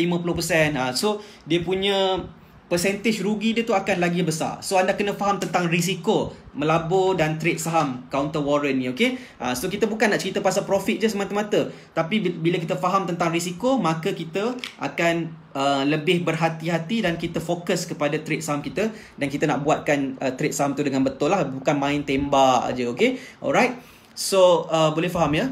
Ah so dia punya percentage rugi dia tu akan lagi besar. So anda kena faham tentang risiko melabur dan trade saham counter Warren ni, okey? Ah, so kita bukan nak cerita pasal profit je semata-mata, tapi bila kita faham tentang risiko, maka kita akan uh, lebih berhati-hati dan kita fokus kepada trade saham kita dan kita nak buatkan uh, trade saham tu dengan betul lah, bukan main tembak aje, okey? Alright. So uh, boleh faham ya?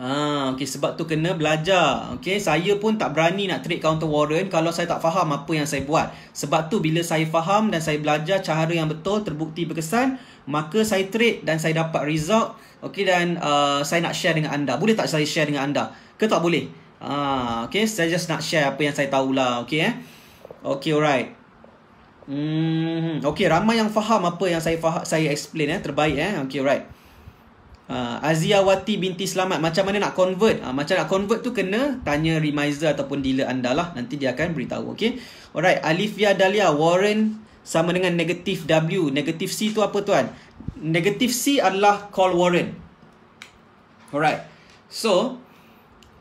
Ha, okay, sebab tu kena belajar. Okay, saya pun tak berani nak trade counter warrant kalau saya tak faham apa yang saya buat. Sebab tu bila saya faham dan saya belajar cara yang betul terbukti berkesan, maka saya trade dan saya dapat result. Okay, dan uh, saya nak share dengan anda. Boleh tak saya share dengan anda? Ke tak boleh? Ha, okay, saya just nak share apa yang saya tahu lah. Okay, eh? okay alright. Hmm, okay, ramai yang faham apa yang saya faham, saya explain. Eh? Terbaik. Eh? Okay, alright uh, ah, Aziawati binti Selamat macam mana nak convert? Uh, macam nak convert tu kena tanya remiser ataupun dealer anda lah. Nanti dia akan beritahu. Okay. Alright. Alifia Dalia Warren sama dengan negatif W. Negatif C tu apa tuan? Negatif C adalah call Warren. Alright. So,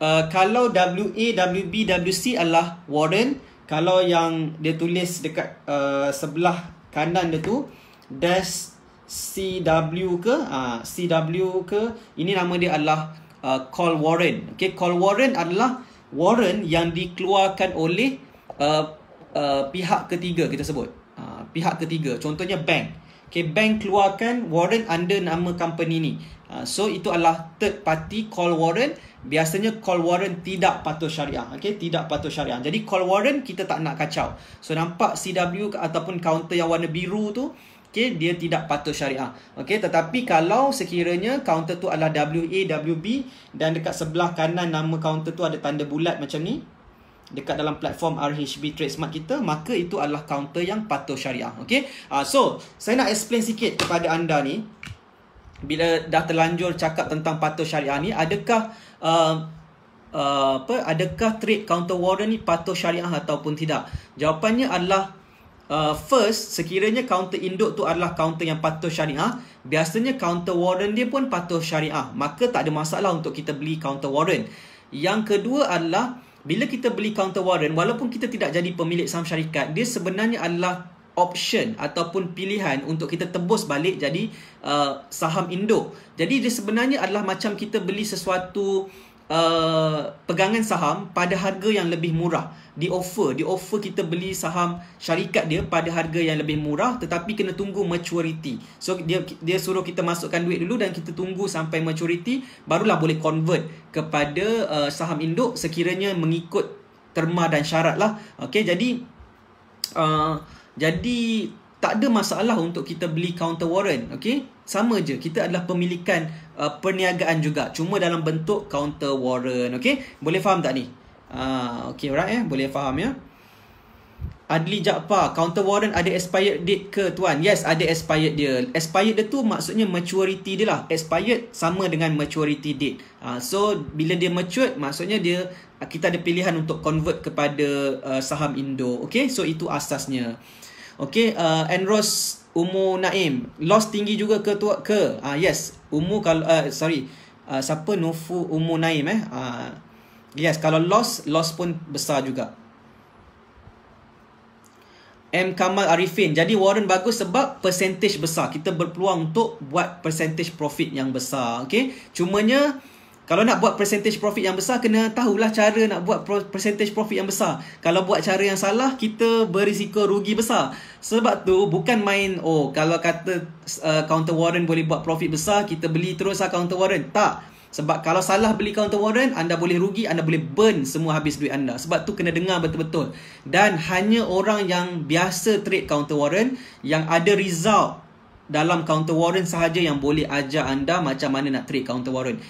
uh, kalau WA, WB, WC adalah Warren. Kalau yang dia tulis dekat uh, sebelah kanan dia tu, dash CW ke uh, ah, CW ke ini nama dia adalah uh, ah, call warrant. Okay, call warrant adalah warrant yang dikeluarkan oleh uh, uh, pihak ketiga kita sebut uh, pihak ketiga. Contohnya bank. Okay, bank keluarkan warrant under nama company ni. Uh, so itu adalah third party call warrant. Biasanya call warrant tidak patuh syariah. Okay, tidak patuh syariah. Jadi call warrant kita tak nak kacau. So nampak CW ataupun counter yang warna biru tu okay, dia tidak patut syariah. Okay, tetapi kalau sekiranya kaunter tu adalah WA, WB dan dekat sebelah kanan nama kaunter tu ada tanda bulat macam ni, dekat dalam platform RHB Trademark kita, maka itu adalah kaunter yang patuh syariah. Okay? Uh, ah, so, saya nak explain sikit kepada anda ni, bila dah terlanjur cakap tentang patuh syariah ni, adakah... Uh, Uh, apa adakah trade counter warrant ni patuh syariah ataupun tidak jawapannya adalah uh, first sekiranya kaunter induk tu adalah kaunter yang patuh syariah biasanya kaunter warrant dia pun patuh syariah maka tak ada masalah untuk kita beli kaunter warrant yang kedua adalah bila kita beli kaunter warrant walaupun kita tidak jadi pemilik saham syarikat dia sebenarnya adalah option ataupun pilihan untuk kita tebus balik jadi uh, saham induk jadi dia sebenarnya adalah macam kita beli sesuatu uh, uh, pegangan saham pada harga yang lebih murah di offer di offer kita beli saham syarikat dia pada harga yang lebih murah tetapi kena tunggu maturity so dia dia suruh kita masukkan duit dulu dan kita tunggu sampai maturity barulah boleh convert kepada uh, saham induk sekiranya mengikut terma dan syarat lah okay jadi uh, jadi tak ada masalah untuk kita beli counter warrant okey sama je kita adalah pemilikan uh, perniagaan juga cuma dalam bentuk counter warrant okey boleh faham tak ni ha uh, okey orang right, eh boleh faham ya Adli Jakpa, counter warrant ada expired date ke tuan? Yes, ada expired dia. Expired dia tu maksudnya maturity dia lah. Expired sama dengan maturity date. Uh, so, bila dia mature, maksudnya dia ah, kita ada pilihan untuk convert kepada uh, saham Indo. Okay, so itu asasnya. Okay, uh, Enros Umu Naim. Loss tinggi juga ke tu ke? Ah uh, yes, Umu kalau uh, sorry. Uh, siapa Nufu Umu Naim eh? uh, yes, kalau loss loss pun besar juga. M Kamal Arifin. Jadi Warren bagus sebab percentage besar. Kita berpeluang untuk buat percentage profit yang besar, okay? Cumanya nya kalau nak buat percentage profit yang besar, kena tahulah cara nak buat percentage profit yang besar. Kalau buat cara yang salah, kita berisiko rugi besar. Sebab tu, bukan main, oh, kalau kata uh, counter warrant boleh buat profit besar, kita beli terus lah counter warrant. Tak. Sebab kalau salah beli counter warrant, anda boleh rugi, anda boleh burn semua habis duit anda. Sebab tu kena dengar betul-betul. Dan hanya orang yang biasa trade counter warrant, yang ada result dalam counter warrant sahaja yang boleh ajar anda macam mana nak trade counter warrant.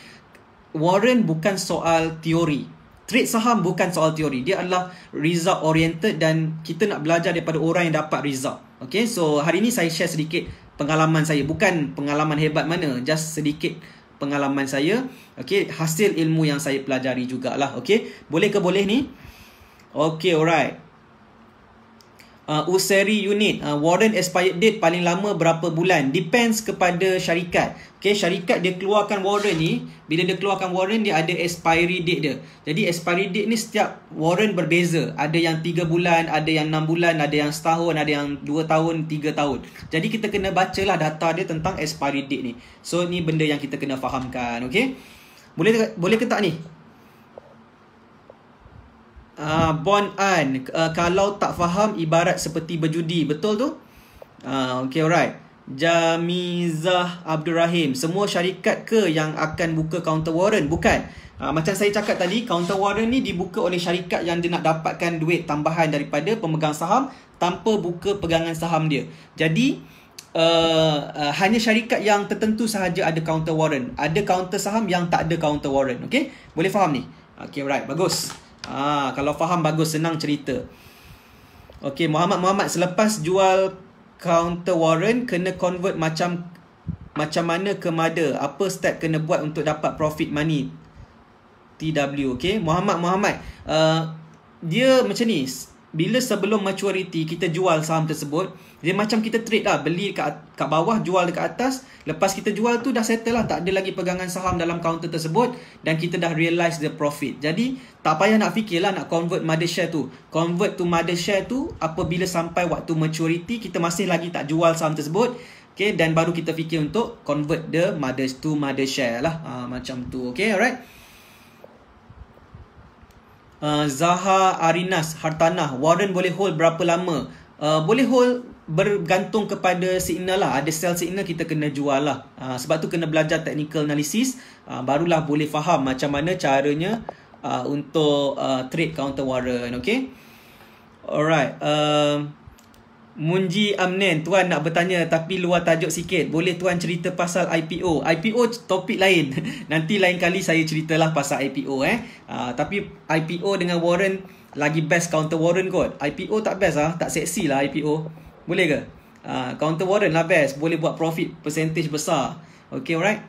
Warren bukan soal teori. Trade saham bukan soal teori. Dia adalah result oriented dan kita nak belajar daripada orang yang dapat result. Okay, so hari ni saya share sedikit pengalaman saya. Bukan pengalaman hebat mana, just sedikit pengalaman saya. Okay, hasil ilmu yang saya pelajari jugalah. Okay, boleh ke boleh ni? Okay, alright uh, usery unit, uh, warrant expired date paling lama berapa bulan. Depends kepada syarikat. Okay, syarikat dia keluarkan warrant ni, bila dia keluarkan warrant, dia ada expiry date dia. Jadi, expiry date ni setiap warrant berbeza. Ada yang 3 bulan, ada yang 6 bulan, ada yang setahun, ada yang 2 tahun, 3 tahun. Jadi, kita kena baca lah data dia tentang expiry date ni. So, ni benda yang kita kena fahamkan. Okay? Boleh, boleh ke tak ni? Ah, bon an uh, kalau tak faham ibarat seperti berjudi betul tu uh, okay alright Jamizah Abdul Rahim semua syarikat ke yang akan buka counter warrant bukan uh, macam saya cakap tadi counter warrant ni dibuka oleh syarikat yang dia nak dapatkan duit tambahan daripada pemegang saham tanpa buka pegangan saham dia jadi Uh, uh, hanya syarikat yang tertentu sahaja ada counter warrant. Ada counter saham yang tak ada counter warrant, Okay, Boleh faham ni? Okay right. Bagus. Ah, kalau faham bagus senang cerita. Okey, Muhammad Muhammad selepas jual counter warrant kena convert macam macam mana ke mother? Apa step kena buat untuk dapat profit money? TW, okey. Muhammad Muhammad, uh, dia macam ni bila sebelum maturity kita jual saham tersebut dia macam kita trade lah beli kat kat bawah jual dekat atas lepas kita jual tu dah settle lah tak ada lagi pegangan saham dalam counter tersebut dan kita dah realize the profit jadi tak payah nak fikir lah nak convert mother share tu convert to mother share tu apabila sampai waktu maturity kita masih lagi tak jual saham tersebut Okay, dan baru kita fikir untuk convert the mother to mother share lah. Uh, macam tu. Okay, alright uh, Zaha Arinas Hartanah Warren boleh hold berapa lama uh, boleh hold bergantung kepada signal lah ada sell signal kita kena jual lah uh, sebab tu kena belajar technical analysis uh, barulah boleh faham macam mana caranya uh, untuk uh, trade counter Warren okay alright um uh, Munji Amnen Tuan nak bertanya Tapi luar tajuk sikit Boleh tuan cerita pasal IPO IPO topik lain Nanti lain kali saya ceritalah pasal IPO eh uh, Tapi IPO dengan warrant Lagi best counter warrant kot IPO tak best lah Tak seksi lah IPO Boleh ke? Uh, counter warrant lah best Boleh buat profit percentage besar Okay alright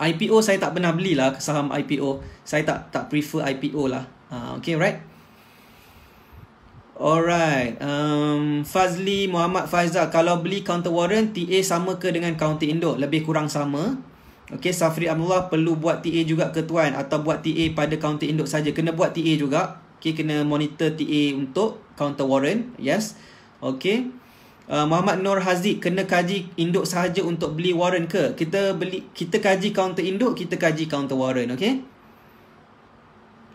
IPO saya tak pernah belilah saham IPO. Saya tak tak prefer IPO lah. Uh, okay, right? Alright. Um, Fazli Muhammad Faizal. Kalau beli counter warrant, TA sama ke dengan counter induk? Lebih kurang sama. Okay, Safri Abdullah perlu buat TA juga ke tuan? Atau buat TA pada counter induk saja? Kena buat TA juga. Okay, kena monitor TA untuk counter warrant. Yes. Okay. Uh, Muhammad Nur Haziq kena kaji induk sahaja untuk beli warrant ke? Kita beli kita kaji counter induk, kita kaji counter warrant, okey?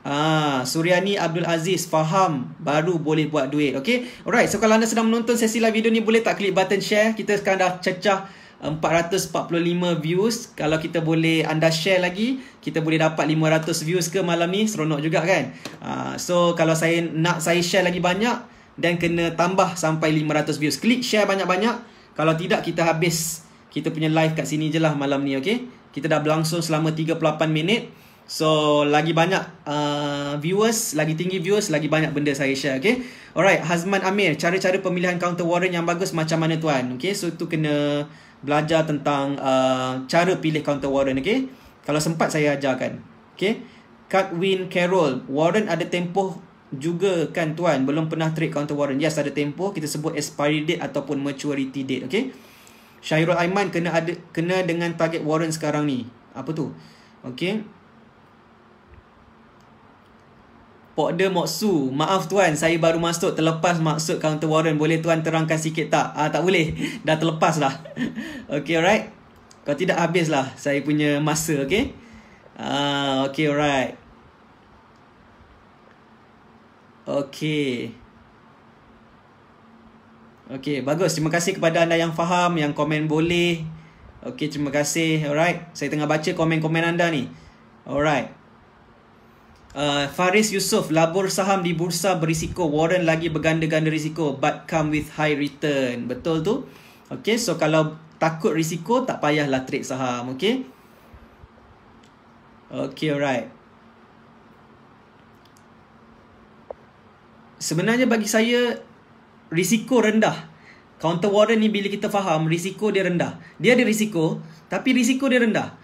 Ah, Suryani Abdul Aziz faham baru boleh buat duit. Okay. Alright. So kalau anda sedang menonton sesi live video ni boleh tak klik button share. Kita sekarang dah cecah 445 views. Kalau kita boleh anda share lagi, kita boleh dapat 500 views ke malam ni. Seronok juga kan? Ah, so kalau saya nak saya share lagi banyak dan kena tambah sampai 500 views. Klik share banyak-banyak. Kalau tidak kita habis kita punya live kat sini je lah malam ni. Okay. Kita dah berlangsung selama 38 minit. So lagi banyak uh, viewers, lagi tinggi viewers, lagi banyak benda saya share, okay? Alright, Hazman Amir, cara-cara pemilihan counter warrant yang bagus macam mana tuan? Okay, so tu kena belajar tentang uh, cara pilih counter warrant, okay? Kalau sempat saya ajarkan, okay? Win Carol, warrant ada tempoh juga kan tuan? Belum pernah trade counter warrant. Yes, ada tempoh, kita sebut expiry date ataupun maturity date, okay? Syairul Aiman kena ada kena dengan target warrant sekarang ni. Apa tu? Okay, Pok de, Moksu, maaf tuan, saya baru masuk terlepas maksud counter warrant. Boleh tuan terangkan sikit tak? Ah tak boleh. Dah terlepas lah. okay, alright. Kau tidak habis lah saya punya masa, okay? Ah, okay, alright. Okay. Okay, bagus. Terima kasih kepada anda yang faham, yang komen boleh. Okay, terima kasih. Alright. Saya tengah baca komen-komen anda ni. Alright. Uh, Faris Yusof, labur saham di bursa berisiko. Warren lagi berganda-ganda risiko but come with high return. Betul tu? Okay, so kalau takut risiko, tak payahlah trade saham. Okay? Okay, alright. Sebenarnya bagi saya, risiko rendah. Counter Warren ni bila kita faham, risiko dia rendah. Dia ada risiko, tapi risiko dia rendah.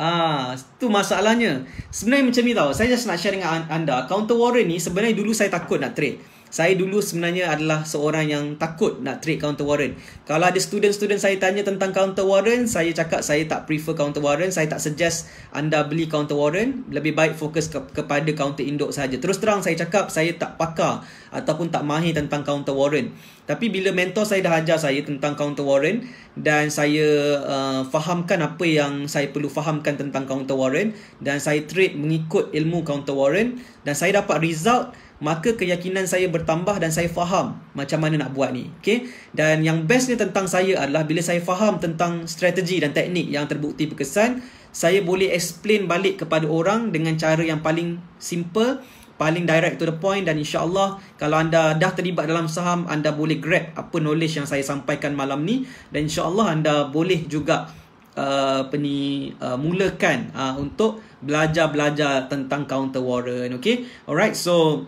Ah, tu masalahnya. Sebenarnya macam ni tau. Saya just nak share dengan anda. Counter Warren ni sebenarnya dulu saya takut nak trade. Saya dulu sebenarnya adalah seorang yang takut nak trade counter warrant. Kalau ada student-student saya tanya tentang counter warrant, saya cakap saya tak prefer counter warrant, saya tak suggest anda beli counter warrant, lebih baik fokus ke- kepada counter induk saja. Terus terang saya cakap saya tak pakar ataupun tak mahir tentang counter warrant. Tapi bila mentor saya dah ajar saya tentang counter warrant dan saya uh, fahamkan apa yang saya perlu fahamkan tentang counter warrant dan saya trade mengikut ilmu counter warrant dan saya dapat result maka keyakinan saya bertambah dan saya faham macam mana nak buat ni. Okay? Dan yang bestnya tentang saya adalah bila saya faham tentang strategi dan teknik yang terbukti berkesan, saya boleh explain balik kepada orang dengan cara yang paling simple, paling direct to the point dan insya Allah kalau anda dah terlibat dalam saham, anda boleh grab apa knowledge yang saya sampaikan malam ni dan insya Allah anda boleh juga Uh, apa ni uh, mulakan uh, untuk belajar-belajar tentang counter warrant okey alright so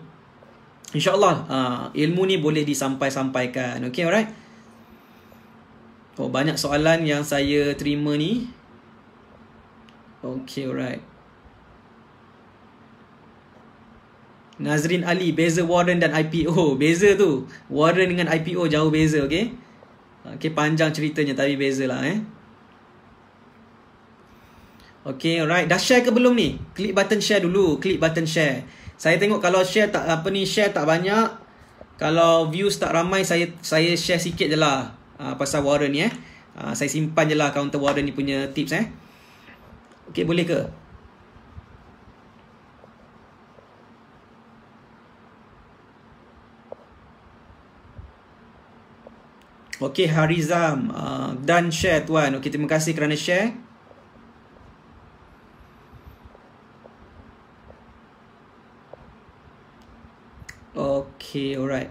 InsyaAllah uh, ilmu ni boleh disampaikan. Okay alright Oh banyak soalan yang saya terima ni Okay alright Nazrin Ali Beza warrant dan IPO Beza tu Warrant dengan IPO jauh beza okay Okay panjang ceritanya tapi beza lah eh Okay alright Dah share ke belum ni? Klik button share dulu Klik button share saya tengok kalau share tak apa ni share tak banyak kalau views tak ramai saya saya share sikit je lah uh, pasal Warren ni eh uh, saya simpan je lah counter Warren ni punya tips eh ok boleh ke Okey Harizam uh, ah, dan share tuan. Okey terima kasih kerana share. Okay, alright.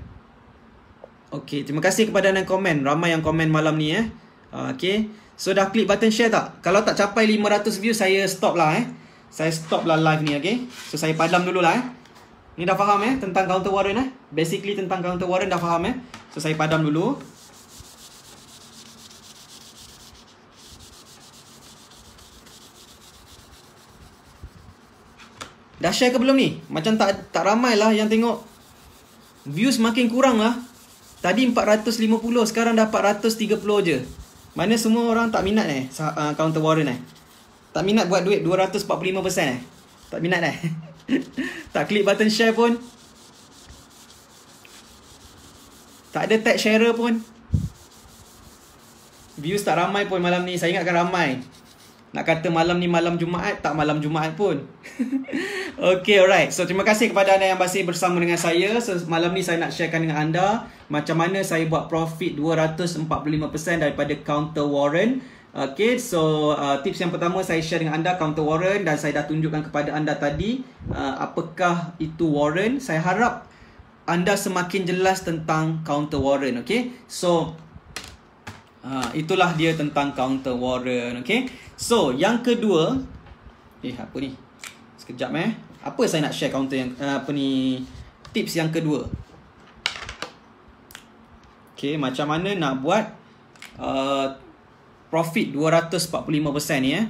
Okay, terima kasih kepada yang komen. Ramai yang komen malam ni eh. Ah, okay. So, dah klik button share tak? Kalau tak capai 500 views, saya stop lah eh. Saya stop lah live ni, okay? So, saya padam dulu lah eh. Ni dah faham eh tentang counter warren eh. Basically tentang counter warren dah faham eh. So, saya padam dulu. Dah share ke belum ni? Macam tak tak ramai lah yang tengok. Views makin kurang lah Tadi 450 Sekarang dah 430 je Mana semua orang tak minat eh uh, Counter Warren eh Tak minat buat duit 245% eh Tak minat eh Tak klik button share pun Tak ada tag share pun Views tak ramai pun malam ni Saya ingatkan ramai nak kata malam ni malam Jumaat, tak malam Jumaat pun. okay, alright. So, terima kasih kepada anda yang masih bersama dengan saya. So, malam ni saya nak sharekan dengan anda macam mana saya buat profit 245% daripada counter warren. Okay, so uh, tips yang pertama saya share dengan anda counter warren dan saya dah tunjukkan kepada anda tadi uh, apakah itu warren. Saya harap anda semakin jelas tentang counter warren, okay? So, uh, itulah dia tentang counter warren, okay? So, yang kedua Eh, apa ni? Sekejap eh Apa saya nak share counter yang eh, Apa ni? Tips yang kedua Okay, macam mana nak buat uh, Profit 245% ni eh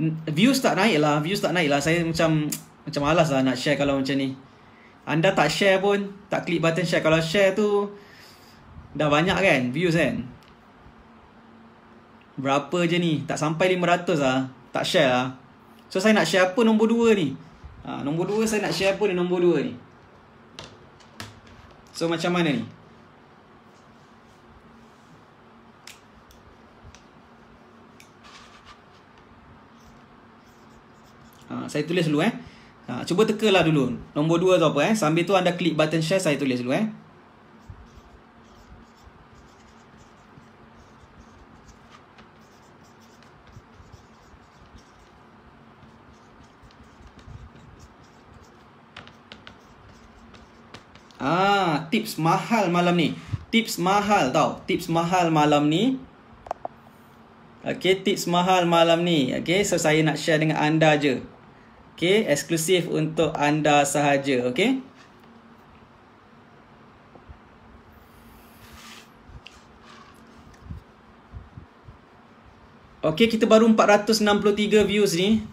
hmm, Views tak naik lah Views tak naik lah Saya macam Macam malas lah nak share kalau macam ni Anda tak share pun Tak klik button share Kalau share tu Dah banyak kan Views kan Berapa je ni? Tak sampai 500 lah. Tak share lah. So saya nak share apa nombor 2 ni? Ha, nombor 2 saya nak share apa ni nombor 2 ni? So macam mana ni? Ha, saya tulis dulu eh. Ha, cuba lah dulu nombor 2 tu apa eh. Sambil tu anda klik button share saya tulis dulu eh. Ha, tips mahal malam ni. Tips mahal tau. Tips mahal malam ni. Okay, tips mahal malam ni. Okay, so saya nak share dengan anda je. Okay, eksklusif untuk anda sahaja. Okay. Okay, kita baru 463 views ni.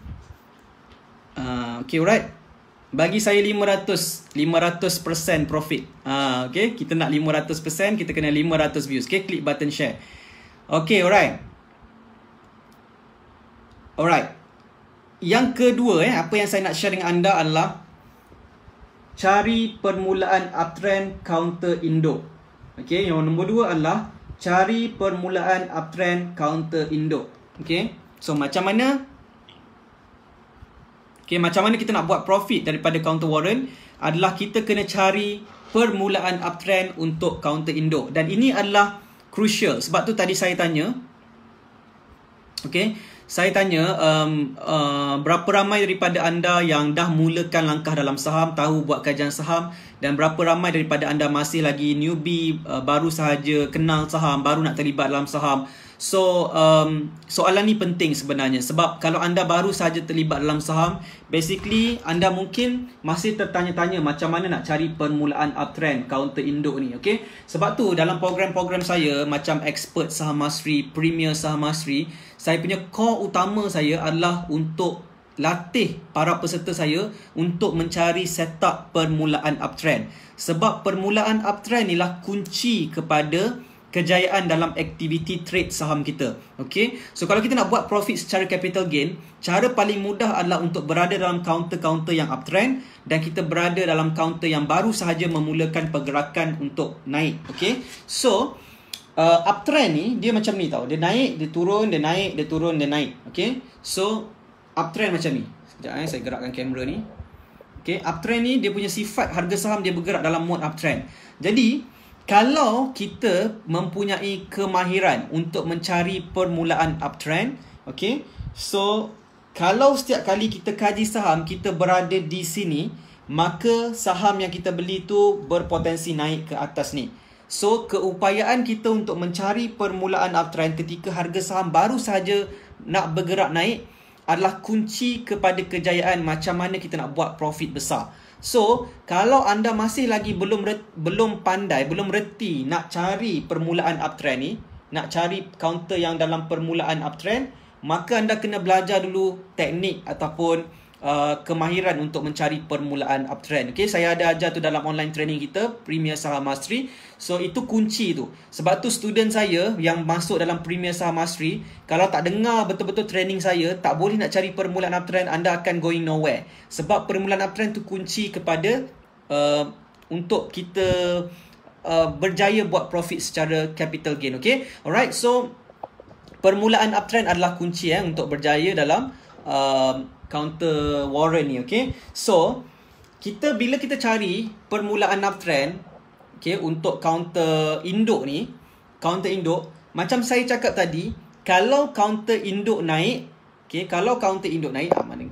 Uh, ah, okay, alright bagi saya 500 500% profit. Ah okay, kita nak 500%, kita kena 500 views. Okey, klik button share. Okay, alright. Alright. Yang kedua eh, apa yang saya nak share dengan anda adalah cari permulaan uptrend counter indo. Okay, yang nombor dua adalah cari permulaan uptrend counter indo. Okay, So macam mana Okay, macam mana kita nak buat profit daripada counter warrant adalah kita kena cari permulaan uptrend untuk counter indo. Dan ini adalah crucial. Sebab tu tadi saya tanya, okay, saya tanya um, uh, berapa ramai daripada anda yang dah mulakan langkah dalam saham, tahu buat kajian saham dan berapa ramai daripada anda masih lagi newbie, uh, baru sahaja kenal saham, baru nak terlibat dalam saham. So um, soalan ni penting sebenarnya sebab kalau anda baru saja terlibat dalam saham, basically anda mungkin masih tertanya-tanya macam mana nak cari permulaan uptrend counter indo ni, okay? Sebab tu dalam program-program saya macam expert saham masri, premier saham masri, saya punya core utama saya adalah untuk latih para peserta saya untuk mencari setup permulaan uptrend. Sebab permulaan uptrend ni lah kunci kepada kejayaan dalam aktiviti trade saham kita. Okay? So kalau kita nak buat profit secara capital gain, cara paling mudah adalah untuk berada dalam counter-counter yang uptrend dan kita berada dalam counter yang baru sahaja memulakan pergerakan untuk naik. Okay? So, uh, uptrend ni, dia macam ni tau. Dia naik, dia turun, dia naik, dia turun, dia naik. Okay? So, uptrend macam ni. Sekejap eh, saya gerakkan kamera ni. Okay, uptrend ni dia punya sifat harga saham dia bergerak dalam mode uptrend. Jadi, kalau kita mempunyai kemahiran untuk mencari permulaan uptrend, okay? So, kalau setiap kali kita kaji saham, kita berada di sini, maka saham yang kita beli tu berpotensi naik ke atas ni. So, keupayaan kita untuk mencari permulaan uptrend ketika harga saham baru sahaja nak bergerak naik adalah kunci kepada kejayaan macam mana kita nak buat profit besar. So, kalau anda masih lagi belum belum pandai, belum reti nak cari permulaan uptrend ni, nak cari counter yang dalam permulaan uptrend, maka anda kena belajar dulu teknik ataupun Uh, kemahiran untuk mencari permulaan uptrend. Okay, saya ada ajar tu dalam online training kita, Premier Saham Mastery. So, itu kunci tu. Sebab tu student saya yang masuk dalam Premier Saham Mastery, kalau tak dengar betul-betul training saya, tak boleh nak cari permulaan uptrend, anda akan going nowhere. Sebab permulaan uptrend tu kunci kepada uh, untuk kita uh, berjaya buat profit secara capital gain. Okay, alright. So, permulaan uptrend adalah kunci eh, untuk berjaya dalam uh, counter Warren ni okay so kita bila kita cari permulaan uptrend okay untuk counter induk ni counter induk macam saya cakap tadi kalau counter induk naik okay kalau counter induk naik ah mana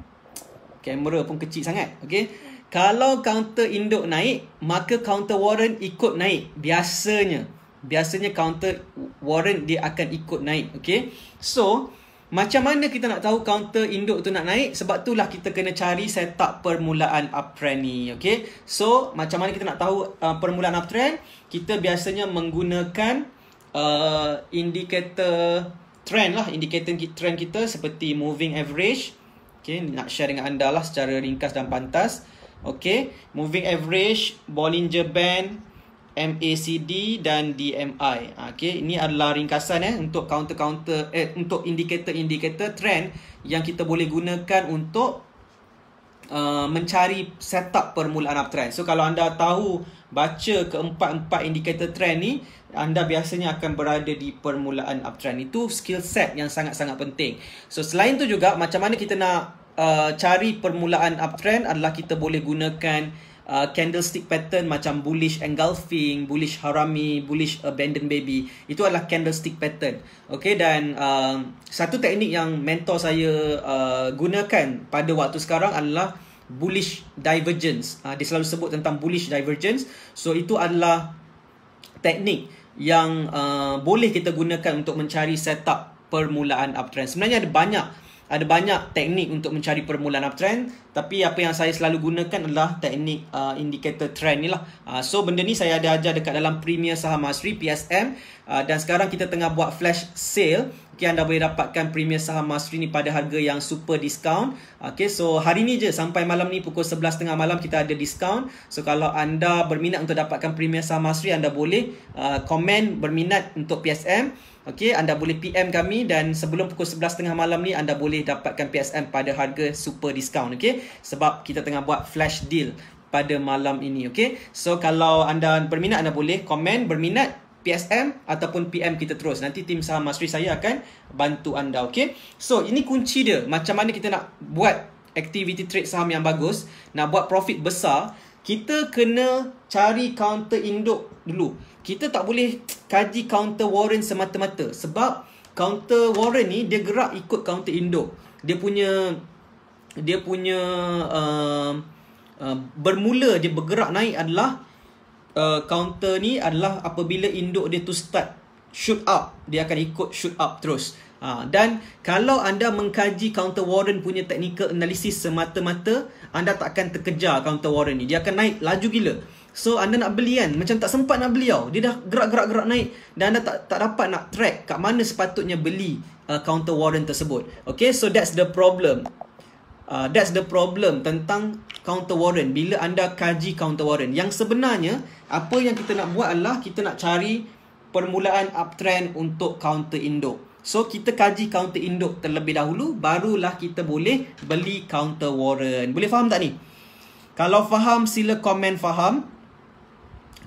kamera pun kecil sangat okay kalau counter induk naik maka counter Warren ikut naik biasanya biasanya counter Warren dia akan ikut naik okay so macam mana kita nak tahu counter induk tu nak naik? Sebab itulah kita kena cari setup permulaan uptrend ni. Okay? So, macam mana kita nak tahu uh, permulaan uptrend? Kita biasanya menggunakan uh, indikator trend lah. Indikator trend kita seperti moving average. Okay? Nak share dengan anda lah secara ringkas dan pantas. Okay? Moving average, Bollinger Band. MACD dan DMI. Okey, ini adalah ringkasan eh untuk counter-counter eh untuk indikator-indikator trend yang kita boleh gunakan untuk uh, mencari setup permulaan uptrend. So kalau anda tahu baca keempat-empat indikator trend ni, anda biasanya akan berada di permulaan uptrend. Itu skill set yang sangat-sangat penting. So selain tu juga macam mana kita nak uh, cari permulaan uptrend adalah kita boleh gunakan uh, candlestick pattern macam bullish engulfing, bullish harami, bullish abandoned baby. Itu adalah candlestick pattern. Okay, dan uh, satu teknik yang mentor saya uh, gunakan pada waktu sekarang adalah bullish divergence. Uh, dia selalu sebut tentang bullish divergence. So, itu adalah teknik yang uh, boleh kita gunakan untuk mencari setup permulaan uptrend. Sebenarnya ada banyak ada banyak teknik untuk mencari permulaan uptrend tapi apa yang saya selalu gunakan adalah teknik uh, indikator trend ni lah uh, so benda ni saya ada ajar dekat dalam premier saham masri PSM uh, dan sekarang kita tengah buat flash sale Okay, anda boleh dapatkan premier saham Masri ni pada harga yang super discount. Okay, so hari ni je sampai malam ni pukul 11.30 malam kita ada discount. So kalau anda berminat untuk dapatkan premier saham Masri, anda boleh uh, komen berminat untuk PSM. Okey, anda boleh PM kami dan sebelum pukul 11.30 malam ni anda boleh dapatkan PSM pada harga super discount. Okey, sebab kita tengah buat flash deal pada malam ini. Okey, so kalau anda berminat anda boleh komen berminat PSM ataupun PM kita terus. Nanti tim saham Masri saya akan bantu anda. Okey, so ini kunci dia. Macam mana kita nak buat activity trade saham yang bagus, nak buat profit besar, kita kena cari counter induk dulu kita tak boleh kaji counter warren semata-mata sebab counter warren ni dia gerak ikut counter indo dia punya dia punya uh, uh, bermula dia bergerak naik adalah uh, counter ni adalah apabila indo dia tu start shoot up dia akan ikut shoot up terus Ha, dan kalau anda mengkaji counter warren punya technical analysis semata-mata, anda tak akan terkejar counter warren ni. Dia akan naik laju gila. So anda nak beli kan Macam tak sempat nak beli tau Dia dah gerak-gerak-gerak naik Dan anda tak, tak dapat nak track Kat mana sepatutnya beli uh, Counter warrant tersebut Okay so that's the problem uh, That's the problem tentang Counter warrant Bila anda kaji counter warrant Yang sebenarnya Apa yang kita nak buat adalah Kita nak cari Permulaan uptrend untuk counter induk So kita kaji counter induk terlebih dahulu Barulah kita boleh beli counter warrant Boleh faham tak ni? Kalau faham sila komen faham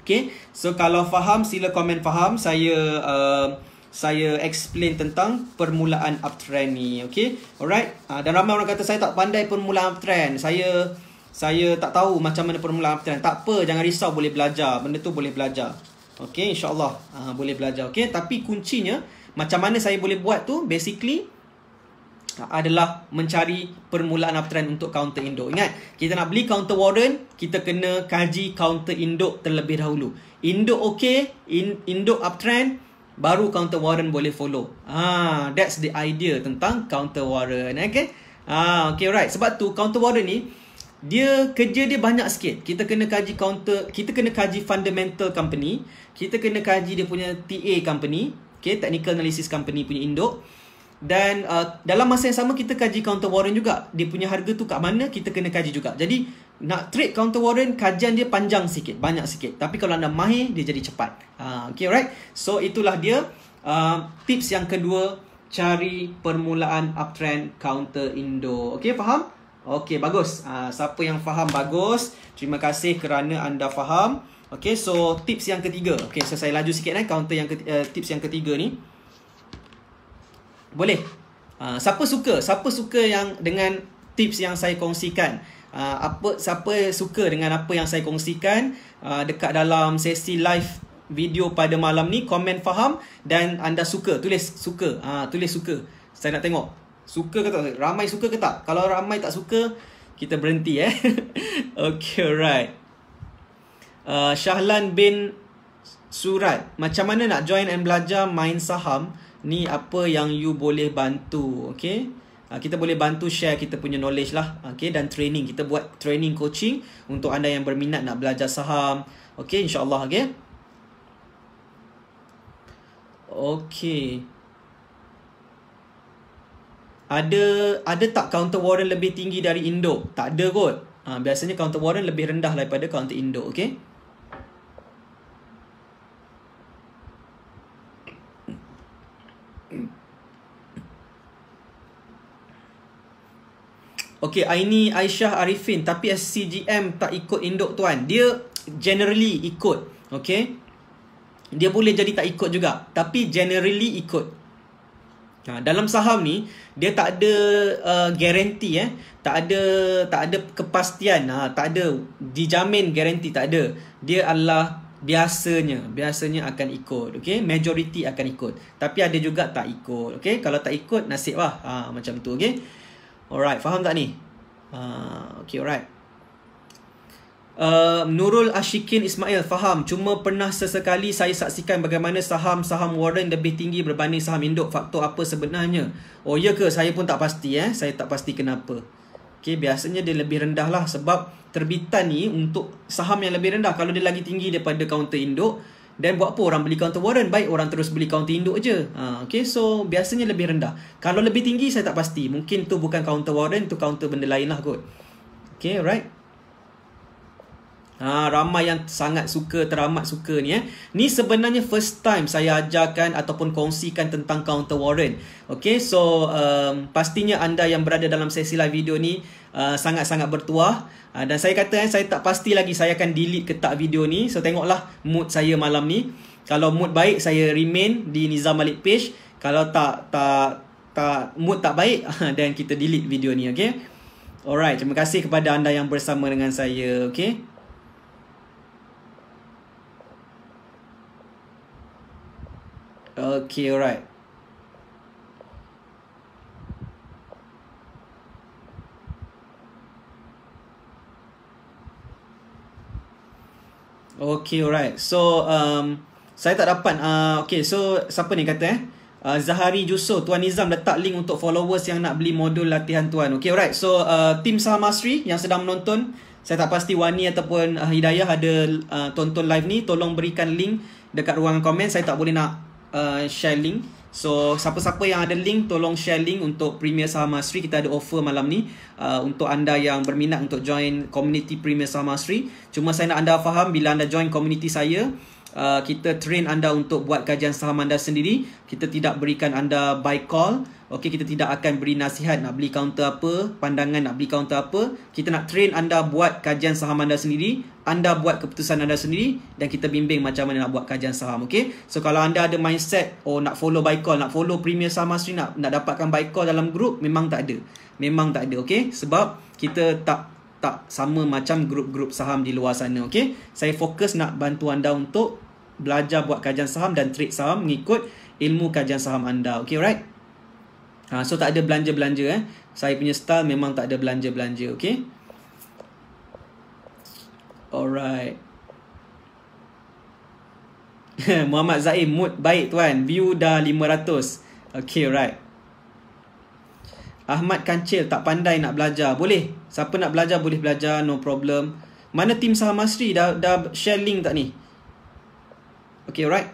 Okay, so kalau faham sila komen faham saya uh, saya explain tentang permulaan uptrend ni. Okay, alright. Uh, dan ramai orang kata saya tak pandai permulaan uptrend. Saya saya tak tahu macam mana permulaan uptrend. Tak apa, jangan risau boleh belajar. Benda tu boleh belajar. Okay, insyaAllah uh, boleh belajar. Okay, tapi kuncinya macam mana saya boleh buat tu basically adalah mencari permulaan uptrend untuk counter indo Ingat, kita nak beli counter warren, kita kena kaji counter indo terlebih dahulu. indo okey, in, induk uptrend, baru counter warren boleh follow. Ha, that's the idea tentang counter warren. Okay? Ha, okay, right. Sebab tu, counter warren ni, dia kerja dia banyak sikit. Kita kena kaji counter, kita kena kaji fundamental company, kita kena kaji dia punya TA company, okay, technical analysis company punya induk dan uh, dalam masa yang sama kita kaji counter warrant juga dia punya harga tu kat mana kita kena kaji juga jadi nak trade counter warrant kajian dia panjang sikit banyak sikit tapi kalau anda mahir dia jadi cepat uh, okay alright so itulah dia uh, tips yang kedua cari permulaan uptrend counter indo okay faham okay bagus uh, siapa yang faham bagus terima kasih kerana anda faham okay so tips yang ketiga okay so saya laju sikit eh counter yang ketiga, uh, eh, tips yang ketiga ni boleh. Uh, siapa suka? Siapa suka yang dengan tips yang saya kongsikan? Uh, apa siapa suka dengan apa yang saya kongsikan uh, dekat dalam sesi live video pada malam ni komen faham dan anda suka tulis suka uh, tulis suka saya nak tengok suka ke tak ramai suka ke tak kalau ramai tak suka kita berhenti eh okay alright uh, Syahlan bin Surat macam mana nak join and belajar main saham ni apa yang you boleh bantu okey ah, kita boleh bantu share kita punya knowledge lah okey dan training kita buat training coaching untuk anda yang berminat nak belajar saham okey insyaallah okey okey ada ada tak counter warrant lebih tinggi dari Indo? Tak ada kot. Ha, biasanya counter warrant lebih rendah daripada counter Indo, okey? Okay, Aini Aisyah Arifin tapi SCGM tak ikut induk tuan. Dia generally ikut. Okay. Dia boleh jadi tak ikut juga. Tapi generally ikut. Ha, dalam saham ni, dia tak ada uh, garanti eh. Tak ada tak ada kepastian. Ha, tak ada dijamin guarantee. Tak ada. Dia adalah biasanya. Biasanya akan ikut. Okay. Majority akan ikut. Tapi ada juga tak ikut. Okay. Kalau tak ikut, nasib lah. Ha, macam tu. Okay. Alright, faham tak ni? Uh, okay, alright. Uh, Nurul Ashikin Ismail, faham. Cuma pernah sesekali saya saksikan bagaimana saham-saham Warren lebih tinggi berbanding saham induk. Faktor apa sebenarnya? Oh, ya ke? Saya pun tak pasti. Eh? Saya tak pasti kenapa. Okay, biasanya dia lebih rendah lah sebab terbitan ni untuk saham yang lebih rendah. Kalau dia lagi tinggi daripada kaunter induk, dan buat apa orang beli counter warrant? Baik orang terus beli counter induk je. Ha, okay, so biasanya lebih rendah. Kalau lebih tinggi saya tak pasti. Mungkin tu bukan counter warrant, tu counter benda lain lah kot. Okay, right? Ha, ramai yang sangat suka, teramat suka ni eh. Ni sebenarnya first time saya ajarkan ataupun kongsikan tentang counter warrant. Okay, so um, pastinya anda yang berada dalam sesi live video ni, Uh, sangat-sangat bertuah uh, dan saya kata eh, saya tak pasti lagi saya akan delete ke tak video ni so tengoklah mood saya malam ni kalau mood baik saya remain di Nizam Malik page kalau tak tak tak mood tak baik dan kita delete video ni okey alright terima kasih kepada anda yang bersama dengan saya okey Okay. alright Okay, alright. So, um, saya tak dapat. Uh, okay, so siapa ni kata eh? Uh, Zahari Juso, Tuan Nizam letak link untuk followers yang nak beli modul latihan Tuan. Okay, alright. So, uh, Tim Saham Asri yang sedang menonton, saya tak pasti Wani ataupun uh, Hidayah ada uh, tonton live ni. Tolong berikan link dekat ruangan komen. Saya tak boleh nak uh, share link. So siapa-siapa yang ada link tolong share link untuk Premier Saham Mastery kita ada offer malam ni uh, untuk anda yang berminat untuk join community Premier Saham Mastery. Cuma saya nak anda faham bila anda join community saya, uh, kita train anda untuk buat kajian saham anda sendiri. Kita tidak berikan anda buy call. Okay, kita tidak akan beri nasihat nak beli counter apa, pandangan nak beli counter apa. Kita nak train anda buat kajian saham anda sendiri. Anda buat keputusan anda sendiri dan kita bimbing macam mana nak buat kajian saham. Okay. so kalau anda ada mindset oh nak follow buy call, nak follow premier saham Masri, nak, nak dapatkan buy call dalam grup, memang tak ada. Memang tak ada, Okay. Sebab kita tak tak sama macam grup-grup saham di luar sana okey saya fokus nak bantu anda untuk belajar buat kajian saham dan trade saham mengikut ilmu kajian saham anda okay? right ha, so tak ada belanja-belanja eh saya punya style memang tak ada belanja-belanja okay? alright Muhammad Zaim mood baik tuan view dah 500 okay? right Ahmad Kancil tak pandai nak belajar. Boleh. Siapa nak belajar boleh belajar. No problem. Mana tim saham asri? Dah, dah share link tak ni? Okay, alright.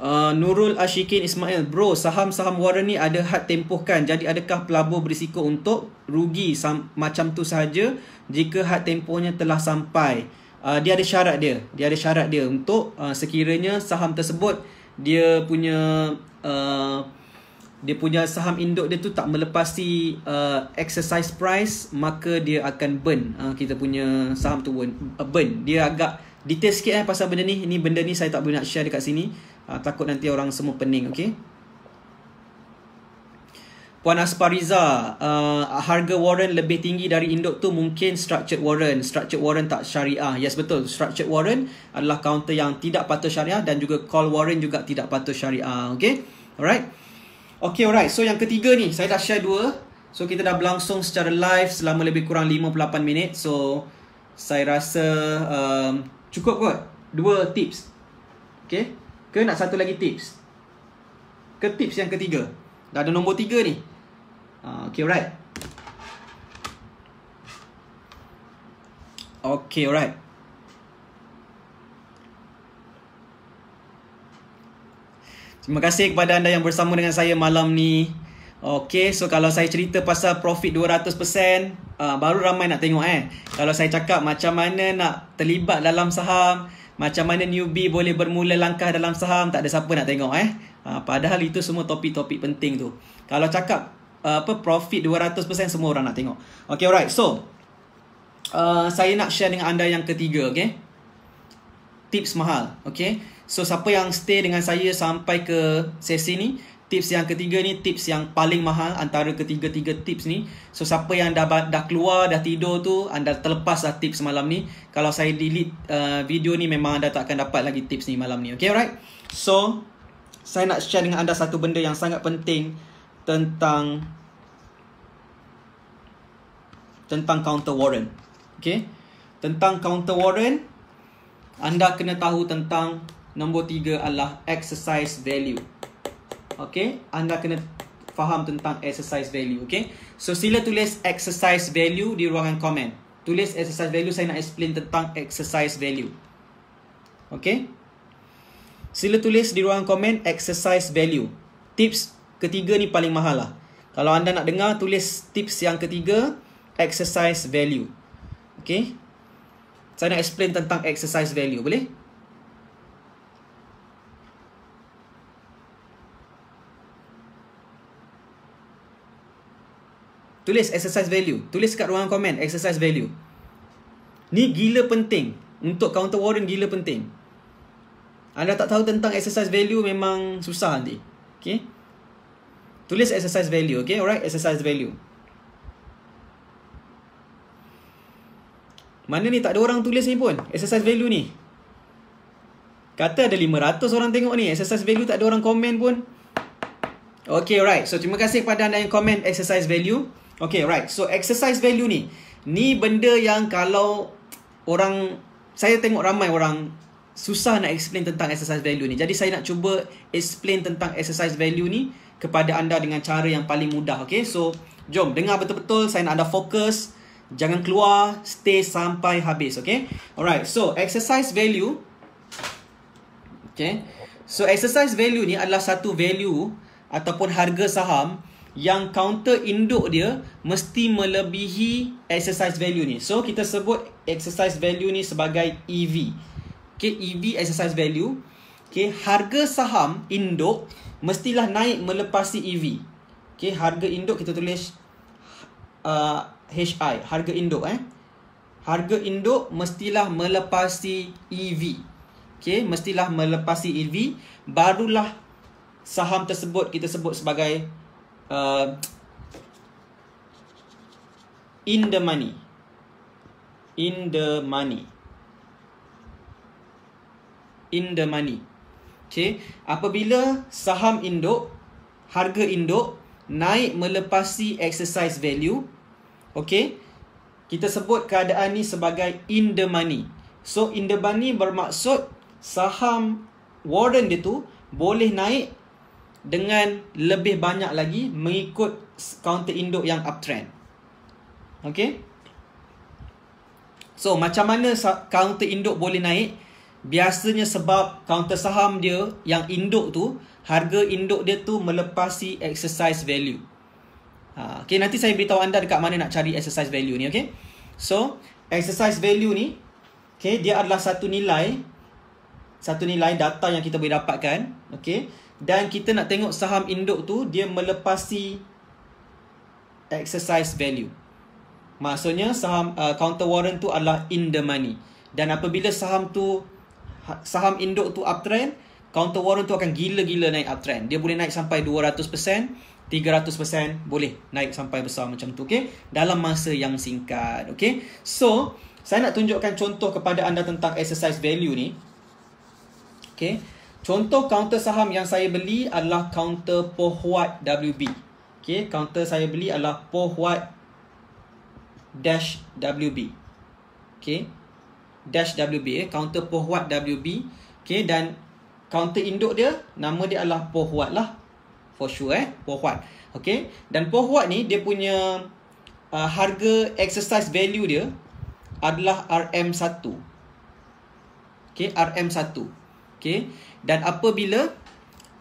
Uh, Nurul Ashikin Ismail Bro, saham-saham Warren ni ada had tempohkan Jadi adakah pelabur berisiko untuk rugi macam tu saja Jika had tempohnya telah sampai uh, dia ada syarat dia. Dia ada syarat dia untuk uh, sekiranya saham tersebut dia punya uh, dia punya saham induk dia tu tak melepasi uh, exercise price maka dia akan burn. Uh, kita punya saham tu burn. Uh, burn. Dia agak detail sikit eh pasal benda ni. Ini benda ni saya tak boleh nak share dekat sini. Uh, takut nanti orang semua pening, okey? Puan Aspariza, uh, harga warrant lebih tinggi dari induk tu mungkin structured warrant. Structured warrant tak syariah. Yes, betul. Structured warrant adalah counter yang tidak patut syariah dan juga call warrant juga tidak patut syariah. Okay? Alright? Okay, alright. So, yang ketiga ni, saya dah share dua. So, kita dah berlangsung secara live selama lebih kurang 58 minit. So, saya rasa um, cukup kot. Dua tips. Okay? Ke nak satu lagi tips? Ke tips yang ketiga? Dah ada nombor tiga ni. Uh, okay, alright. Okay, alright. Terima kasih kepada anda yang bersama dengan saya malam ni. Okay, so kalau saya cerita pasal profit 200%, uh, ah, baru ramai nak tengok eh. Kalau saya cakap macam mana nak terlibat dalam saham, macam mana newbie boleh bermula langkah dalam saham, tak ada siapa nak tengok eh. Uh, padahal itu semua topik-topik penting tu. Kalau cakap Uh, apa profit 200% semua orang nak tengok. Okay alright. So uh, saya nak share dengan anda yang ketiga, okay? Tips mahal, okay? So siapa yang stay dengan saya sampai ke sesi ni, tips yang ketiga ni tips yang paling mahal antara ketiga-tiga tips ni. So siapa yang dah dah keluar, dah tidur tu, anda terlepas dah tips malam ni. Kalau saya delete uh, video ni memang anda tak akan dapat lagi tips ni malam ni. Okay, alright? So saya nak share dengan anda satu benda yang sangat penting tentang tentang counter warrant. Okay. Tentang counter warrant, anda kena tahu tentang nombor tiga adalah exercise value. Okay. Anda kena faham tentang exercise value. Okay. So, sila tulis exercise value di ruangan komen. Tulis exercise value, saya nak explain tentang exercise value. Okay. Sila tulis di ruangan komen exercise value. Tips ketiga ni paling mahal lah. Kalau anda nak dengar, tulis tips yang ketiga, exercise value. Okay. Saya nak explain tentang exercise value, boleh? Tulis exercise value. Tulis kat ruangan komen, exercise value. Ni gila penting. Untuk counter warden, gila penting. Anda tak tahu tentang exercise value, memang susah nanti. Okay. Tulis exercise value, okay? Alright, exercise value. Mana ni tak ada orang tulis ni pun exercise value ni. Kata ada 500 orang tengok ni, exercise value tak ada orang komen pun. Okay, alright. So terima kasih kepada anda yang komen exercise value. Okay, alright. So exercise value ni, ni benda yang kalau orang saya tengok ramai orang susah nak explain tentang exercise value ni. Jadi saya nak cuba explain tentang exercise value ni kepada anda dengan cara yang paling mudah. Okay, so jom dengar betul-betul. Saya nak anda fokus. Jangan keluar. Stay sampai habis. Okay. Alright. So exercise value. Okay. So exercise value ni adalah satu value ataupun harga saham yang counter induk dia mesti melebihi exercise value ni. So kita sebut exercise value ni sebagai EV. Okay, EV exercise value. Okay, harga saham induk mestilah naik melepasi EV. Okey, harga induk kita tulis uh, HI, harga induk eh. Harga induk mestilah melepasi EV. Okey, mestilah melepasi EV barulah saham tersebut kita sebut sebagai uh, in the money. In the money. In the money. Okey, apabila saham induk harga induk naik melepasi exercise value, okey. Kita sebut keadaan ni sebagai in the money. So in the money bermaksud saham warrant dia tu boleh naik dengan lebih banyak lagi mengikut counter induk yang uptrend. Okey. So macam mana counter induk boleh naik? biasanya sebab counter saham dia yang induk tu harga induk dia tu melepasi exercise value. Ha, okay, nanti saya beritahu anda dekat mana nak cari exercise value ni. Okay? So, exercise value ni, okay, dia adalah satu nilai, satu nilai data yang kita boleh dapatkan. Okay? Dan kita nak tengok saham induk tu, dia melepasi exercise value. Maksudnya, saham uh, counter warrant tu adalah in the money. Dan apabila saham tu saham induk tu uptrend, counter warrant tu akan gila-gila naik uptrend. Dia boleh naik sampai 200%, 300% boleh naik sampai besar macam tu, okey? Dalam masa yang singkat, okey? So, saya nak tunjukkan contoh kepada anda tentang exercise value ni. Okey. Contoh counter saham yang saya beli adalah counter Pohuat WB. Okey, counter saya beli adalah Pohuat dash WB. Okey dash WB eh, counter pohuat WB okay, dan counter induk dia nama dia adalah pohuat lah for sure eh pohuat okay. dan pohuat ni dia punya uh, harga exercise value dia adalah RM1 okay, RM1 okay. dan apabila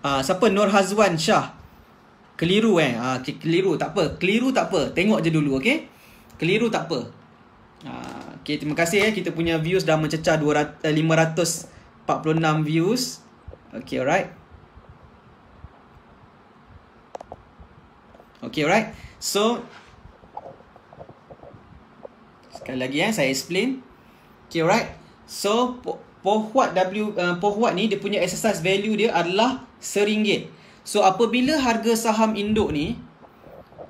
uh, siapa Nur Hazwan Shah keliru eh uh, keliru tak apa keliru tak apa tengok je dulu okay keliru tak apa ah, Okay, terima kasih eh. Kita punya views dah mencecah 200, 546 eh, views. Okay, alright. Okay, alright. So, sekali lagi eh, saya explain. Okay, alright. So, Pohuat W uh, Pohuat ni dia punya exercise value dia adalah rm So apabila harga saham induk ni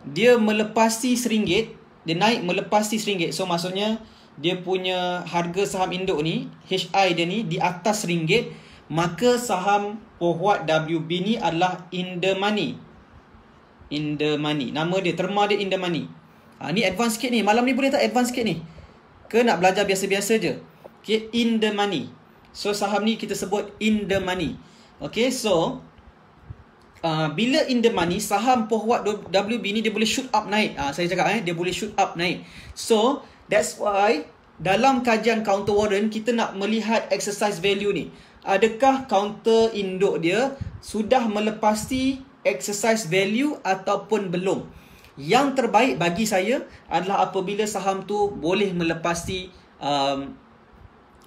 dia melepasi RM1, dia naik melepasi RM1. So maksudnya dia punya harga saham induk ni HI dia ni di atas ringgit maka saham Pohuat WB ni adalah in the money in the money nama dia terma dia in the money ha, ni advance sikit ni malam ni boleh tak advance sikit ni ke nak belajar biasa-biasa je okay, in the money so saham ni kita sebut in the money Okay, so uh, bila in the money saham Pohuat WB ni dia boleh shoot up naik ha, saya cakap eh dia boleh shoot up naik so That's why dalam kajian counter warrant kita nak melihat exercise value ni. Adakah counter induk dia sudah melepasi exercise value ataupun belum? Yang terbaik bagi saya adalah apabila saham tu boleh melepasi um,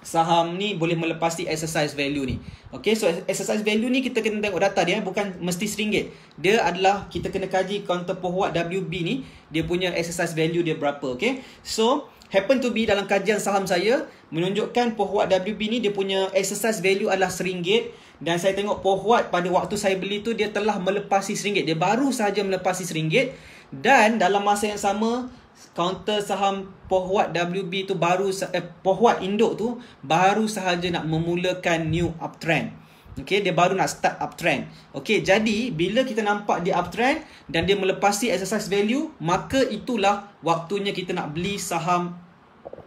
saham ni boleh melepasi exercise value ni. Okay, so exercise value ni kita kena tengok data dia, eh, bukan mesti seringgit. Dia adalah kita kena kaji counter pohuat WB ni, dia punya exercise value dia berapa. Okay, so happen to be dalam kajian saham saya menunjukkan Pohuat WB ni dia punya exercise value adalah RM1 dan saya tengok Pohuat pada waktu saya beli tu dia telah melepasi RM1. Dia baru sahaja melepasi RM1 dan dalam masa yang sama counter saham Pohuat WB tu baru eh, Pohuat induk tu baru sahaja nak memulakan new uptrend. okay dia baru nak start uptrend. okay jadi bila kita nampak dia uptrend dan dia melepasi exercise value maka itulah waktunya kita nak beli saham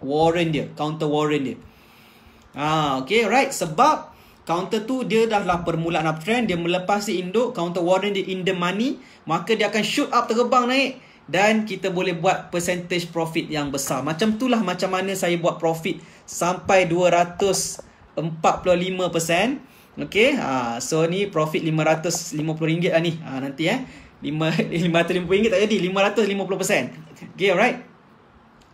warrant dia, counter warrant dia. Ah, okay, right. Sebab counter tu dia dah lah permulaan uptrend, dia melepasi induk, counter warrant dia in the money, maka dia akan shoot up terbang naik dan kita boleh buat percentage profit yang besar. Macam itulah macam mana saya buat profit sampai 245%. Okay, ha, so ni profit RM550 lah ni. Ha, nanti eh. RM550 tak jadi, 550%. Okay, alright.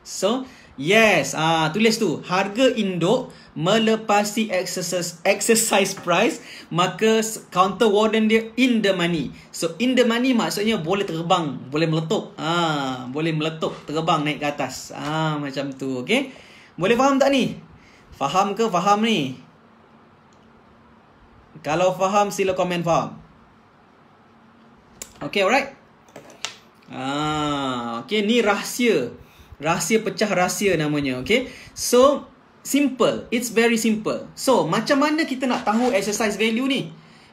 So, Yes, ah uh, tulis tu. Harga induk melepasi exercise exercise price maka counter warden dia in the money. So in the money maksudnya boleh terbang, boleh meletup. Ah, uh, boleh meletup, terbang naik ke atas. Ah, uh, macam tu, okey. Boleh faham tak ni? Faham ke faham ni? Kalau faham sila komen faham. Okey, alright. Ah, okey ni rahsia. Rahsia pecah rahsia namanya, okay? So, simple. It's very simple. So, macam mana kita nak tahu exercise value ni?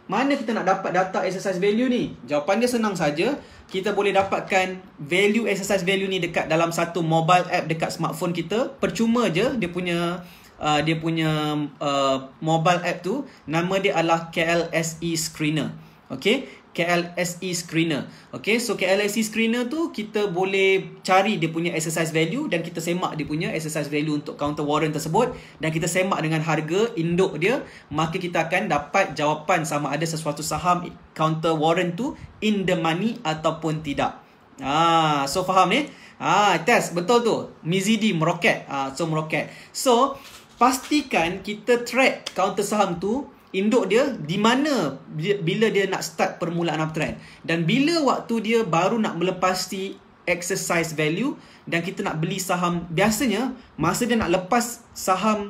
Mana kita nak dapat data exercise value ni? Jawapan dia senang saja. Kita boleh dapatkan value exercise value ni dekat dalam satu mobile app dekat smartphone kita. Percuma je dia punya uh, dia punya uh, mobile app tu. Nama dia adalah KLSE Screener. Okay? KLSE Screener. Okay, so KLSE Screener tu kita boleh cari dia punya exercise value dan kita semak dia punya exercise value untuk counter warrant tersebut dan kita semak dengan harga induk dia maka kita akan dapat jawapan sama ada sesuatu saham counter warrant tu in the money ataupun tidak. Ah, so faham ni? Ah, test betul tu. Mizidi meroket. Ah, so meroket. So pastikan kita track counter saham tu induk dia di mana bila dia nak start permulaan uptrend dan bila waktu dia baru nak melepasi exercise value dan kita nak beli saham biasanya masa dia nak lepas saham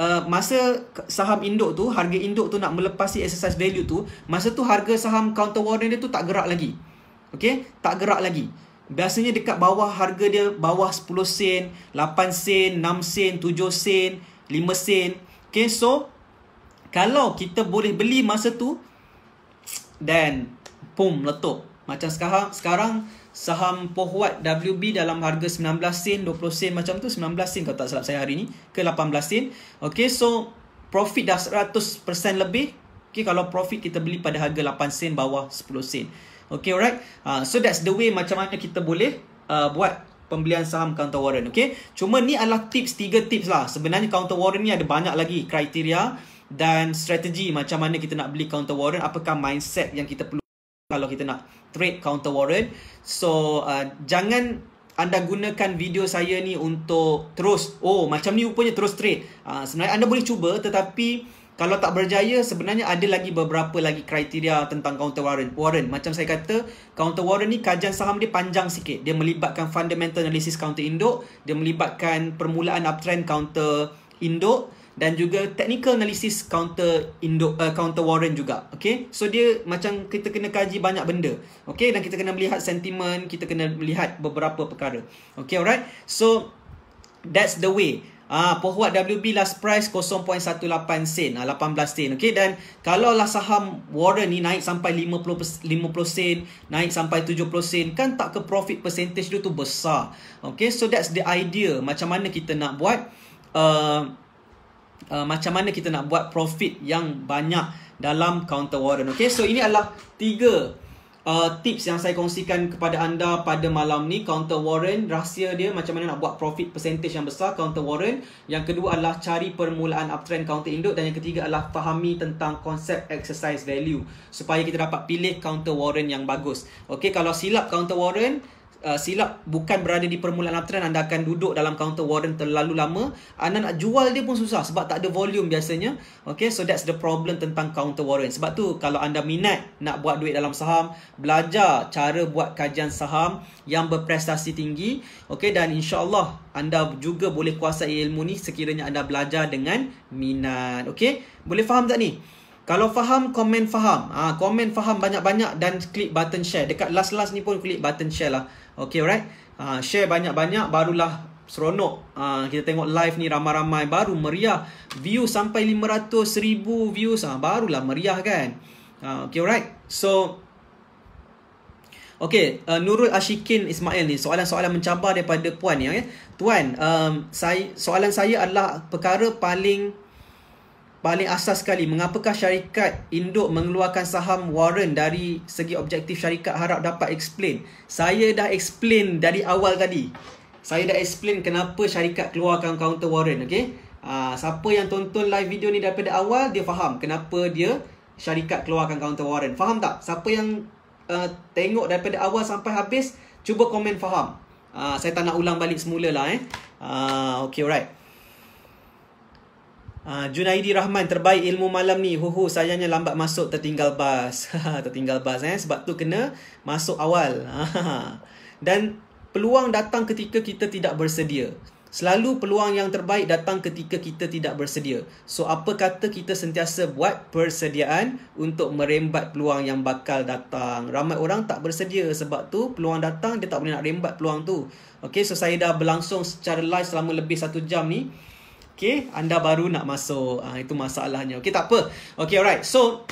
uh, masa saham induk tu harga induk tu nak melepasi exercise value tu masa tu harga saham counter warning dia tu tak gerak lagi okay tak gerak lagi biasanya dekat bawah harga dia bawah 10 sen 8 sen 6 sen 7 sen 5 sen okay so kalau kita boleh beli masa tu dan pum letup macam sekarang sekarang saham Pohuat WB dalam harga 19 sen 20 sen macam tu 19 sen kalau tak salah saya hari ni ke 18 sen okey so profit dah 100% lebih okey kalau profit kita beli pada harga 8 sen bawah 10 sen okey alright uh, so that's the way macam mana kita boleh uh, buat pembelian saham counter warrant okay cuma ni adalah tips tiga tips lah sebenarnya counter warrant ni ada banyak lagi kriteria dan strategi macam mana kita nak beli counter warrant apakah mindset yang kita perlu kalau kita nak trade counter warrant so uh, jangan anda gunakan video saya ni untuk terus oh macam ni rupanya terus trade uh, sebenarnya anda boleh cuba tetapi kalau tak berjaya sebenarnya ada lagi beberapa lagi kriteria tentang counter warrant warrant macam saya kata counter warrant ni kajian saham dia panjang sikit dia melibatkan fundamental analysis counter induk dia melibatkan permulaan uptrend counter induk dan juga technical analysis counter indo, uh, counter warrant juga okey so dia macam kita kena kaji banyak benda okey dan kita kena melihat sentimen kita kena melihat beberapa perkara okey alright so that's the way Ah, Pohuat WB last price 0.18 sen, 18 ah, sen. Okay, dan kalau lah saham Warren ni naik sampai 50 50 sen, naik sampai 70 sen, kan tak ke profit percentage dia tu besar. Okay, so that's the idea. Macam mana kita nak buat? Uh, uh, macam mana kita nak buat profit yang banyak dalam counter warrant. Okay, so ini adalah tiga uh, tips yang saya kongsikan kepada anda pada malam ni. Counter warrant, rahsia dia macam mana nak buat profit percentage yang besar counter warrant. Yang kedua adalah cari permulaan uptrend counter induk. Dan yang ketiga adalah fahami tentang konsep exercise value. Supaya kita dapat pilih counter warrant yang bagus. Okay, kalau silap counter warrant, uh, silap bukan berada di permulaan latihan anda akan duduk dalam counter warden terlalu lama anda nak jual dia pun susah sebab tak ada volume biasanya okay so that's the problem tentang counter warden sebab tu kalau anda minat nak buat duit dalam saham belajar cara buat kajian saham yang berprestasi tinggi okay dan insyaallah anda juga boleh kuasai ilmu ni sekiranya anda belajar dengan minat okay boleh faham tak ni kalau faham, komen faham. Ah, ha, komen faham banyak-banyak dan klik button share. Dekat last-last ni pun klik button share lah. Okay, alright? Ha, share banyak-banyak barulah seronok. Ha, kita tengok live ni ramai-ramai baru meriah. View sampai 500 ribu views ah ha, barulah meriah kan. Ha, okay, alright? So, Okay, uh, Nurul Ashikin Ismail ni soalan-soalan mencabar daripada puan ni. Okay? Tuan, um, saya, soalan saya adalah perkara paling paling asas sekali mengapakah syarikat induk mengeluarkan saham warren dari segi objektif syarikat harap dapat explain saya dah explain dari awal tadi saya dah explain kenapa syarikat keluarkan counter warren okey ha, siapa yang tonton live video ni daripada awal dia faham kenapa dia syarikat keluarkan counter warren faham tak siapa yang uh, tengok daripada awal sampai habis cuba komen faham ha, saya tak nak ulang balik semula lah eh ha, okey alright Ah, Junaidi Rahman terbaik ilmu malam ni. Huhu sayangnya lambat masuk tertinggal bas. Ha, tertinggal bas eh sebab tu kena masuk awal. Ha, ha, Dan peluang datang ketika kita tidak bersedia. Selalu peluang yang terbaik datang ketika kita tidak bersedia. So apa kata kita sentiasa buat persediaan untuk merembat peluang yang bakal datang. Ramai orang tak bersedia sebab tu peluang datang dia tak boleh nak rembat peluang tu. Okay so saya dah berlangsung secara live selama lebih satu jam ni. Okay, anda baru nak masuk. Ha, itu masalahnya. Okay, tak apa. Okay, alright. So,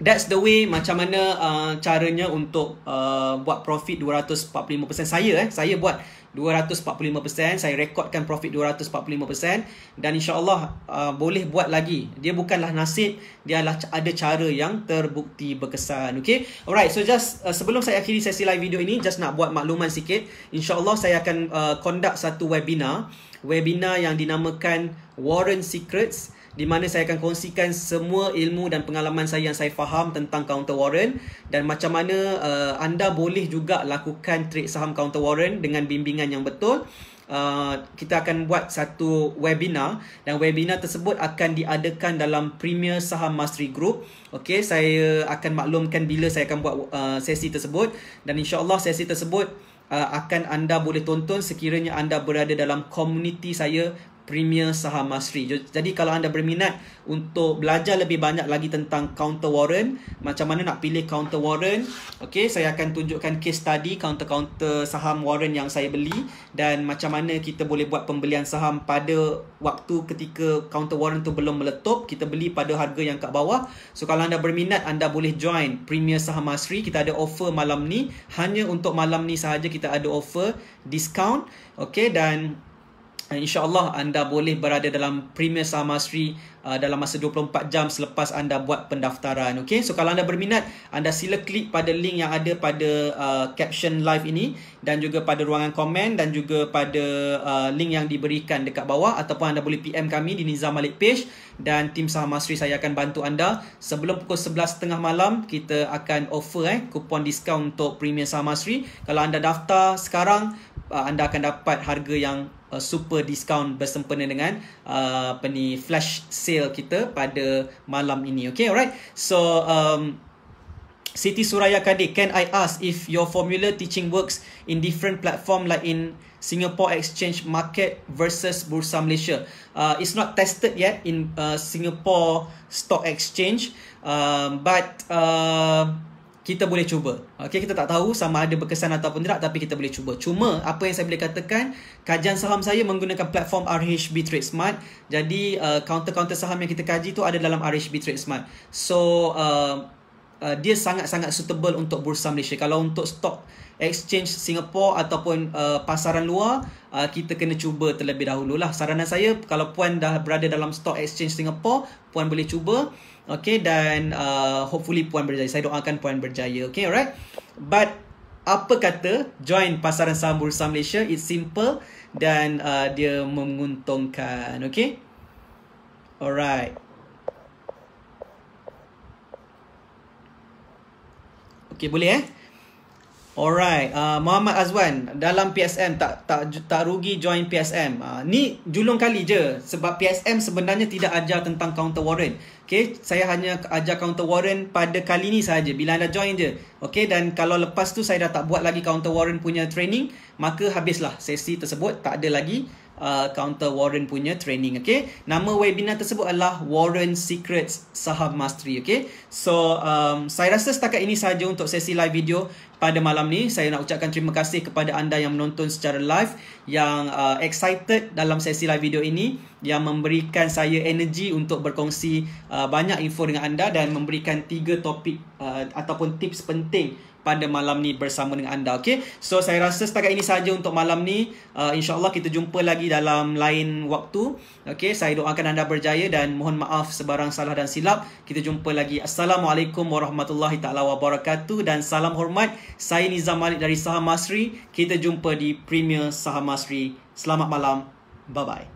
that's the way macam mana uh, caranya untuk uh, buat profit 245%. Saya, eh, saya buat 245%. Saya rekodkan profit 245%. Dan insyaAllah uh, boleh buat lagi. Dia bukanlah nasib. Dia adalah ada cara yang terbukti berkesan. Okay, alright. So, just uh, sebelum saya akhiri sesi live video ini, just nak buat makluman sikit. InsyaAllah saya akan uh, conduct satu webinar webinar yang dinamakan Warren Secrets di mana saya akan kongsikan semua ilmu dan pengalaman saya yang saya faham tentang counter warren dan macam mana uh, anda boleh juga lakukan trade saham counter warren dengan bimbingan yang betul. Uh, kita akan buat satu webinar dan webinar tersebut akan diadakan dalam Premier Saham Mastery Group. Okey, saya akan maklumkan bila saya akan buat uh, sesi tersebut dan insya-Allah sesi tersebut uh, Uh, akan anda boleh tonton sekiranya anda berada dalam komuniti saya Premier Saham Masri. Jadi kalau anda berminat untuk belajar lebih banyak lagi tentang counter warrant, macam mana nak pilih counter warrant, Okey, saya akan tunjukkan case study counter-counter saham warrant yang saya beli dan macam mana kita boleh buat pembelian saham pada waktu ketika counter warrant tu belum meletup, kita beli pada harga yang kat bawah. So kalau anda berminat, anda boleh join Premier Saham Masri. Kita ada offer malam ni. Hanya untuk malam ni sahaja kita ada offer discount. Okey dan InsyaAllah anda boleh berada dalam Premier Samasri uh, dalam masa 24 jam selepas anda buat pendaftaran. Okay? So kalau anda berminat, anda sila klik pada link yang ada pada uh, caption live ini dan juga pada ruangan komen dan juga pada uh, link yang diberikan dekat bawah ataupun anda boleh PM kami di Nizam Malik Page dan tim Saham Asri saya akan bantu anda. Sebelum pukul 11.30 malam, kita akan offer eh, kupon diskaun untuk Premier Saham Asri Kalau anda daftar sekarang, uh, anda akan dapat harga yang uh, super discount bersempena dengan uh, apa ni flash sale kita pada malam ini okay alright so um Siti Suraya Kadik, can I ask if your formula teaching works in different platform like in Singapore Exchange Market versus Bursa Malaysia? Uh, it's not tested yet in uh, Singapore Stock Exchange, uh, but uh, kita boleh cuba. Okay, kita tak tahu sama ada berkesan ataupun tidak tapi kita boleh cuba. Cuma apa yang saya boleh katakan, kajian saham saya menggunakan platform RHB Trade Smart. Jadi uh, counter-counter saham yang kita kaji tu ada dalam RHB Trade Smart. So uh, uh, dia sangat-sangat suitable untuk bursa Malaysia. Kalau untuk stock exchange Singapore ataupun uh, pasaran luar, uh, kita kena cuba terlebih dahulu lah. Saranan saya kalau puan dah berada dalam stock exchange Singapore, puan boleh cuba. Okay, dan uh, hopefully puan berjaya. Saya doakan puan berjaya. Okay, alright. But apa kata join pasaran saham Bursa Malaysia? It's simple dan uh, dia menguntungkan. Okay. Alright. Okay, boleh eh? Alright, uh, Muhammad Azwan dalam PSM tak tak tak rugi join PSM. Uh, ni julung kali je sebab PSM sebenarnya tidak ajar tentang counter warrant. Okay, saya hanya ajar counter warrant pada kali ni saja. Bila anda join je. Okay, dan kalau lepas tu saya dah tak buat lagi counter warrant punya training, maka habislah sesi tersebut. Tak ada lagi. Uh, counter Warren punya training okay nama webinar tersebut adalah Warren Secrets Saham Mastery okay so um, saya rasa setakat ini saja untuk sesi live video pada malam ni saya nak ucapkan terima kasih kepada anda yang menonton secara live yang uh, excited dalam sesi live video ini yang memberikan saya energi untuk berkongsi uh, banyak info dengan anda dan memberikan tiga topik uh, ataupun tips penting pada malam ni bersama dengan anda okey so saya rasa setakat ini saja untuk malam ni uh, insyaallah kita jumpa lagi dalam lain waktu okey saya doakan anda berjaya dan mohon maaf sebarang salah dan silap kita jumpa lagi assalamualaikum warahmatullahi taala wabarakatuh dan salam hormat saya Nizam Malik dari Saham Masri kita jumpa di Premier Saham Masri selamat malam bye bye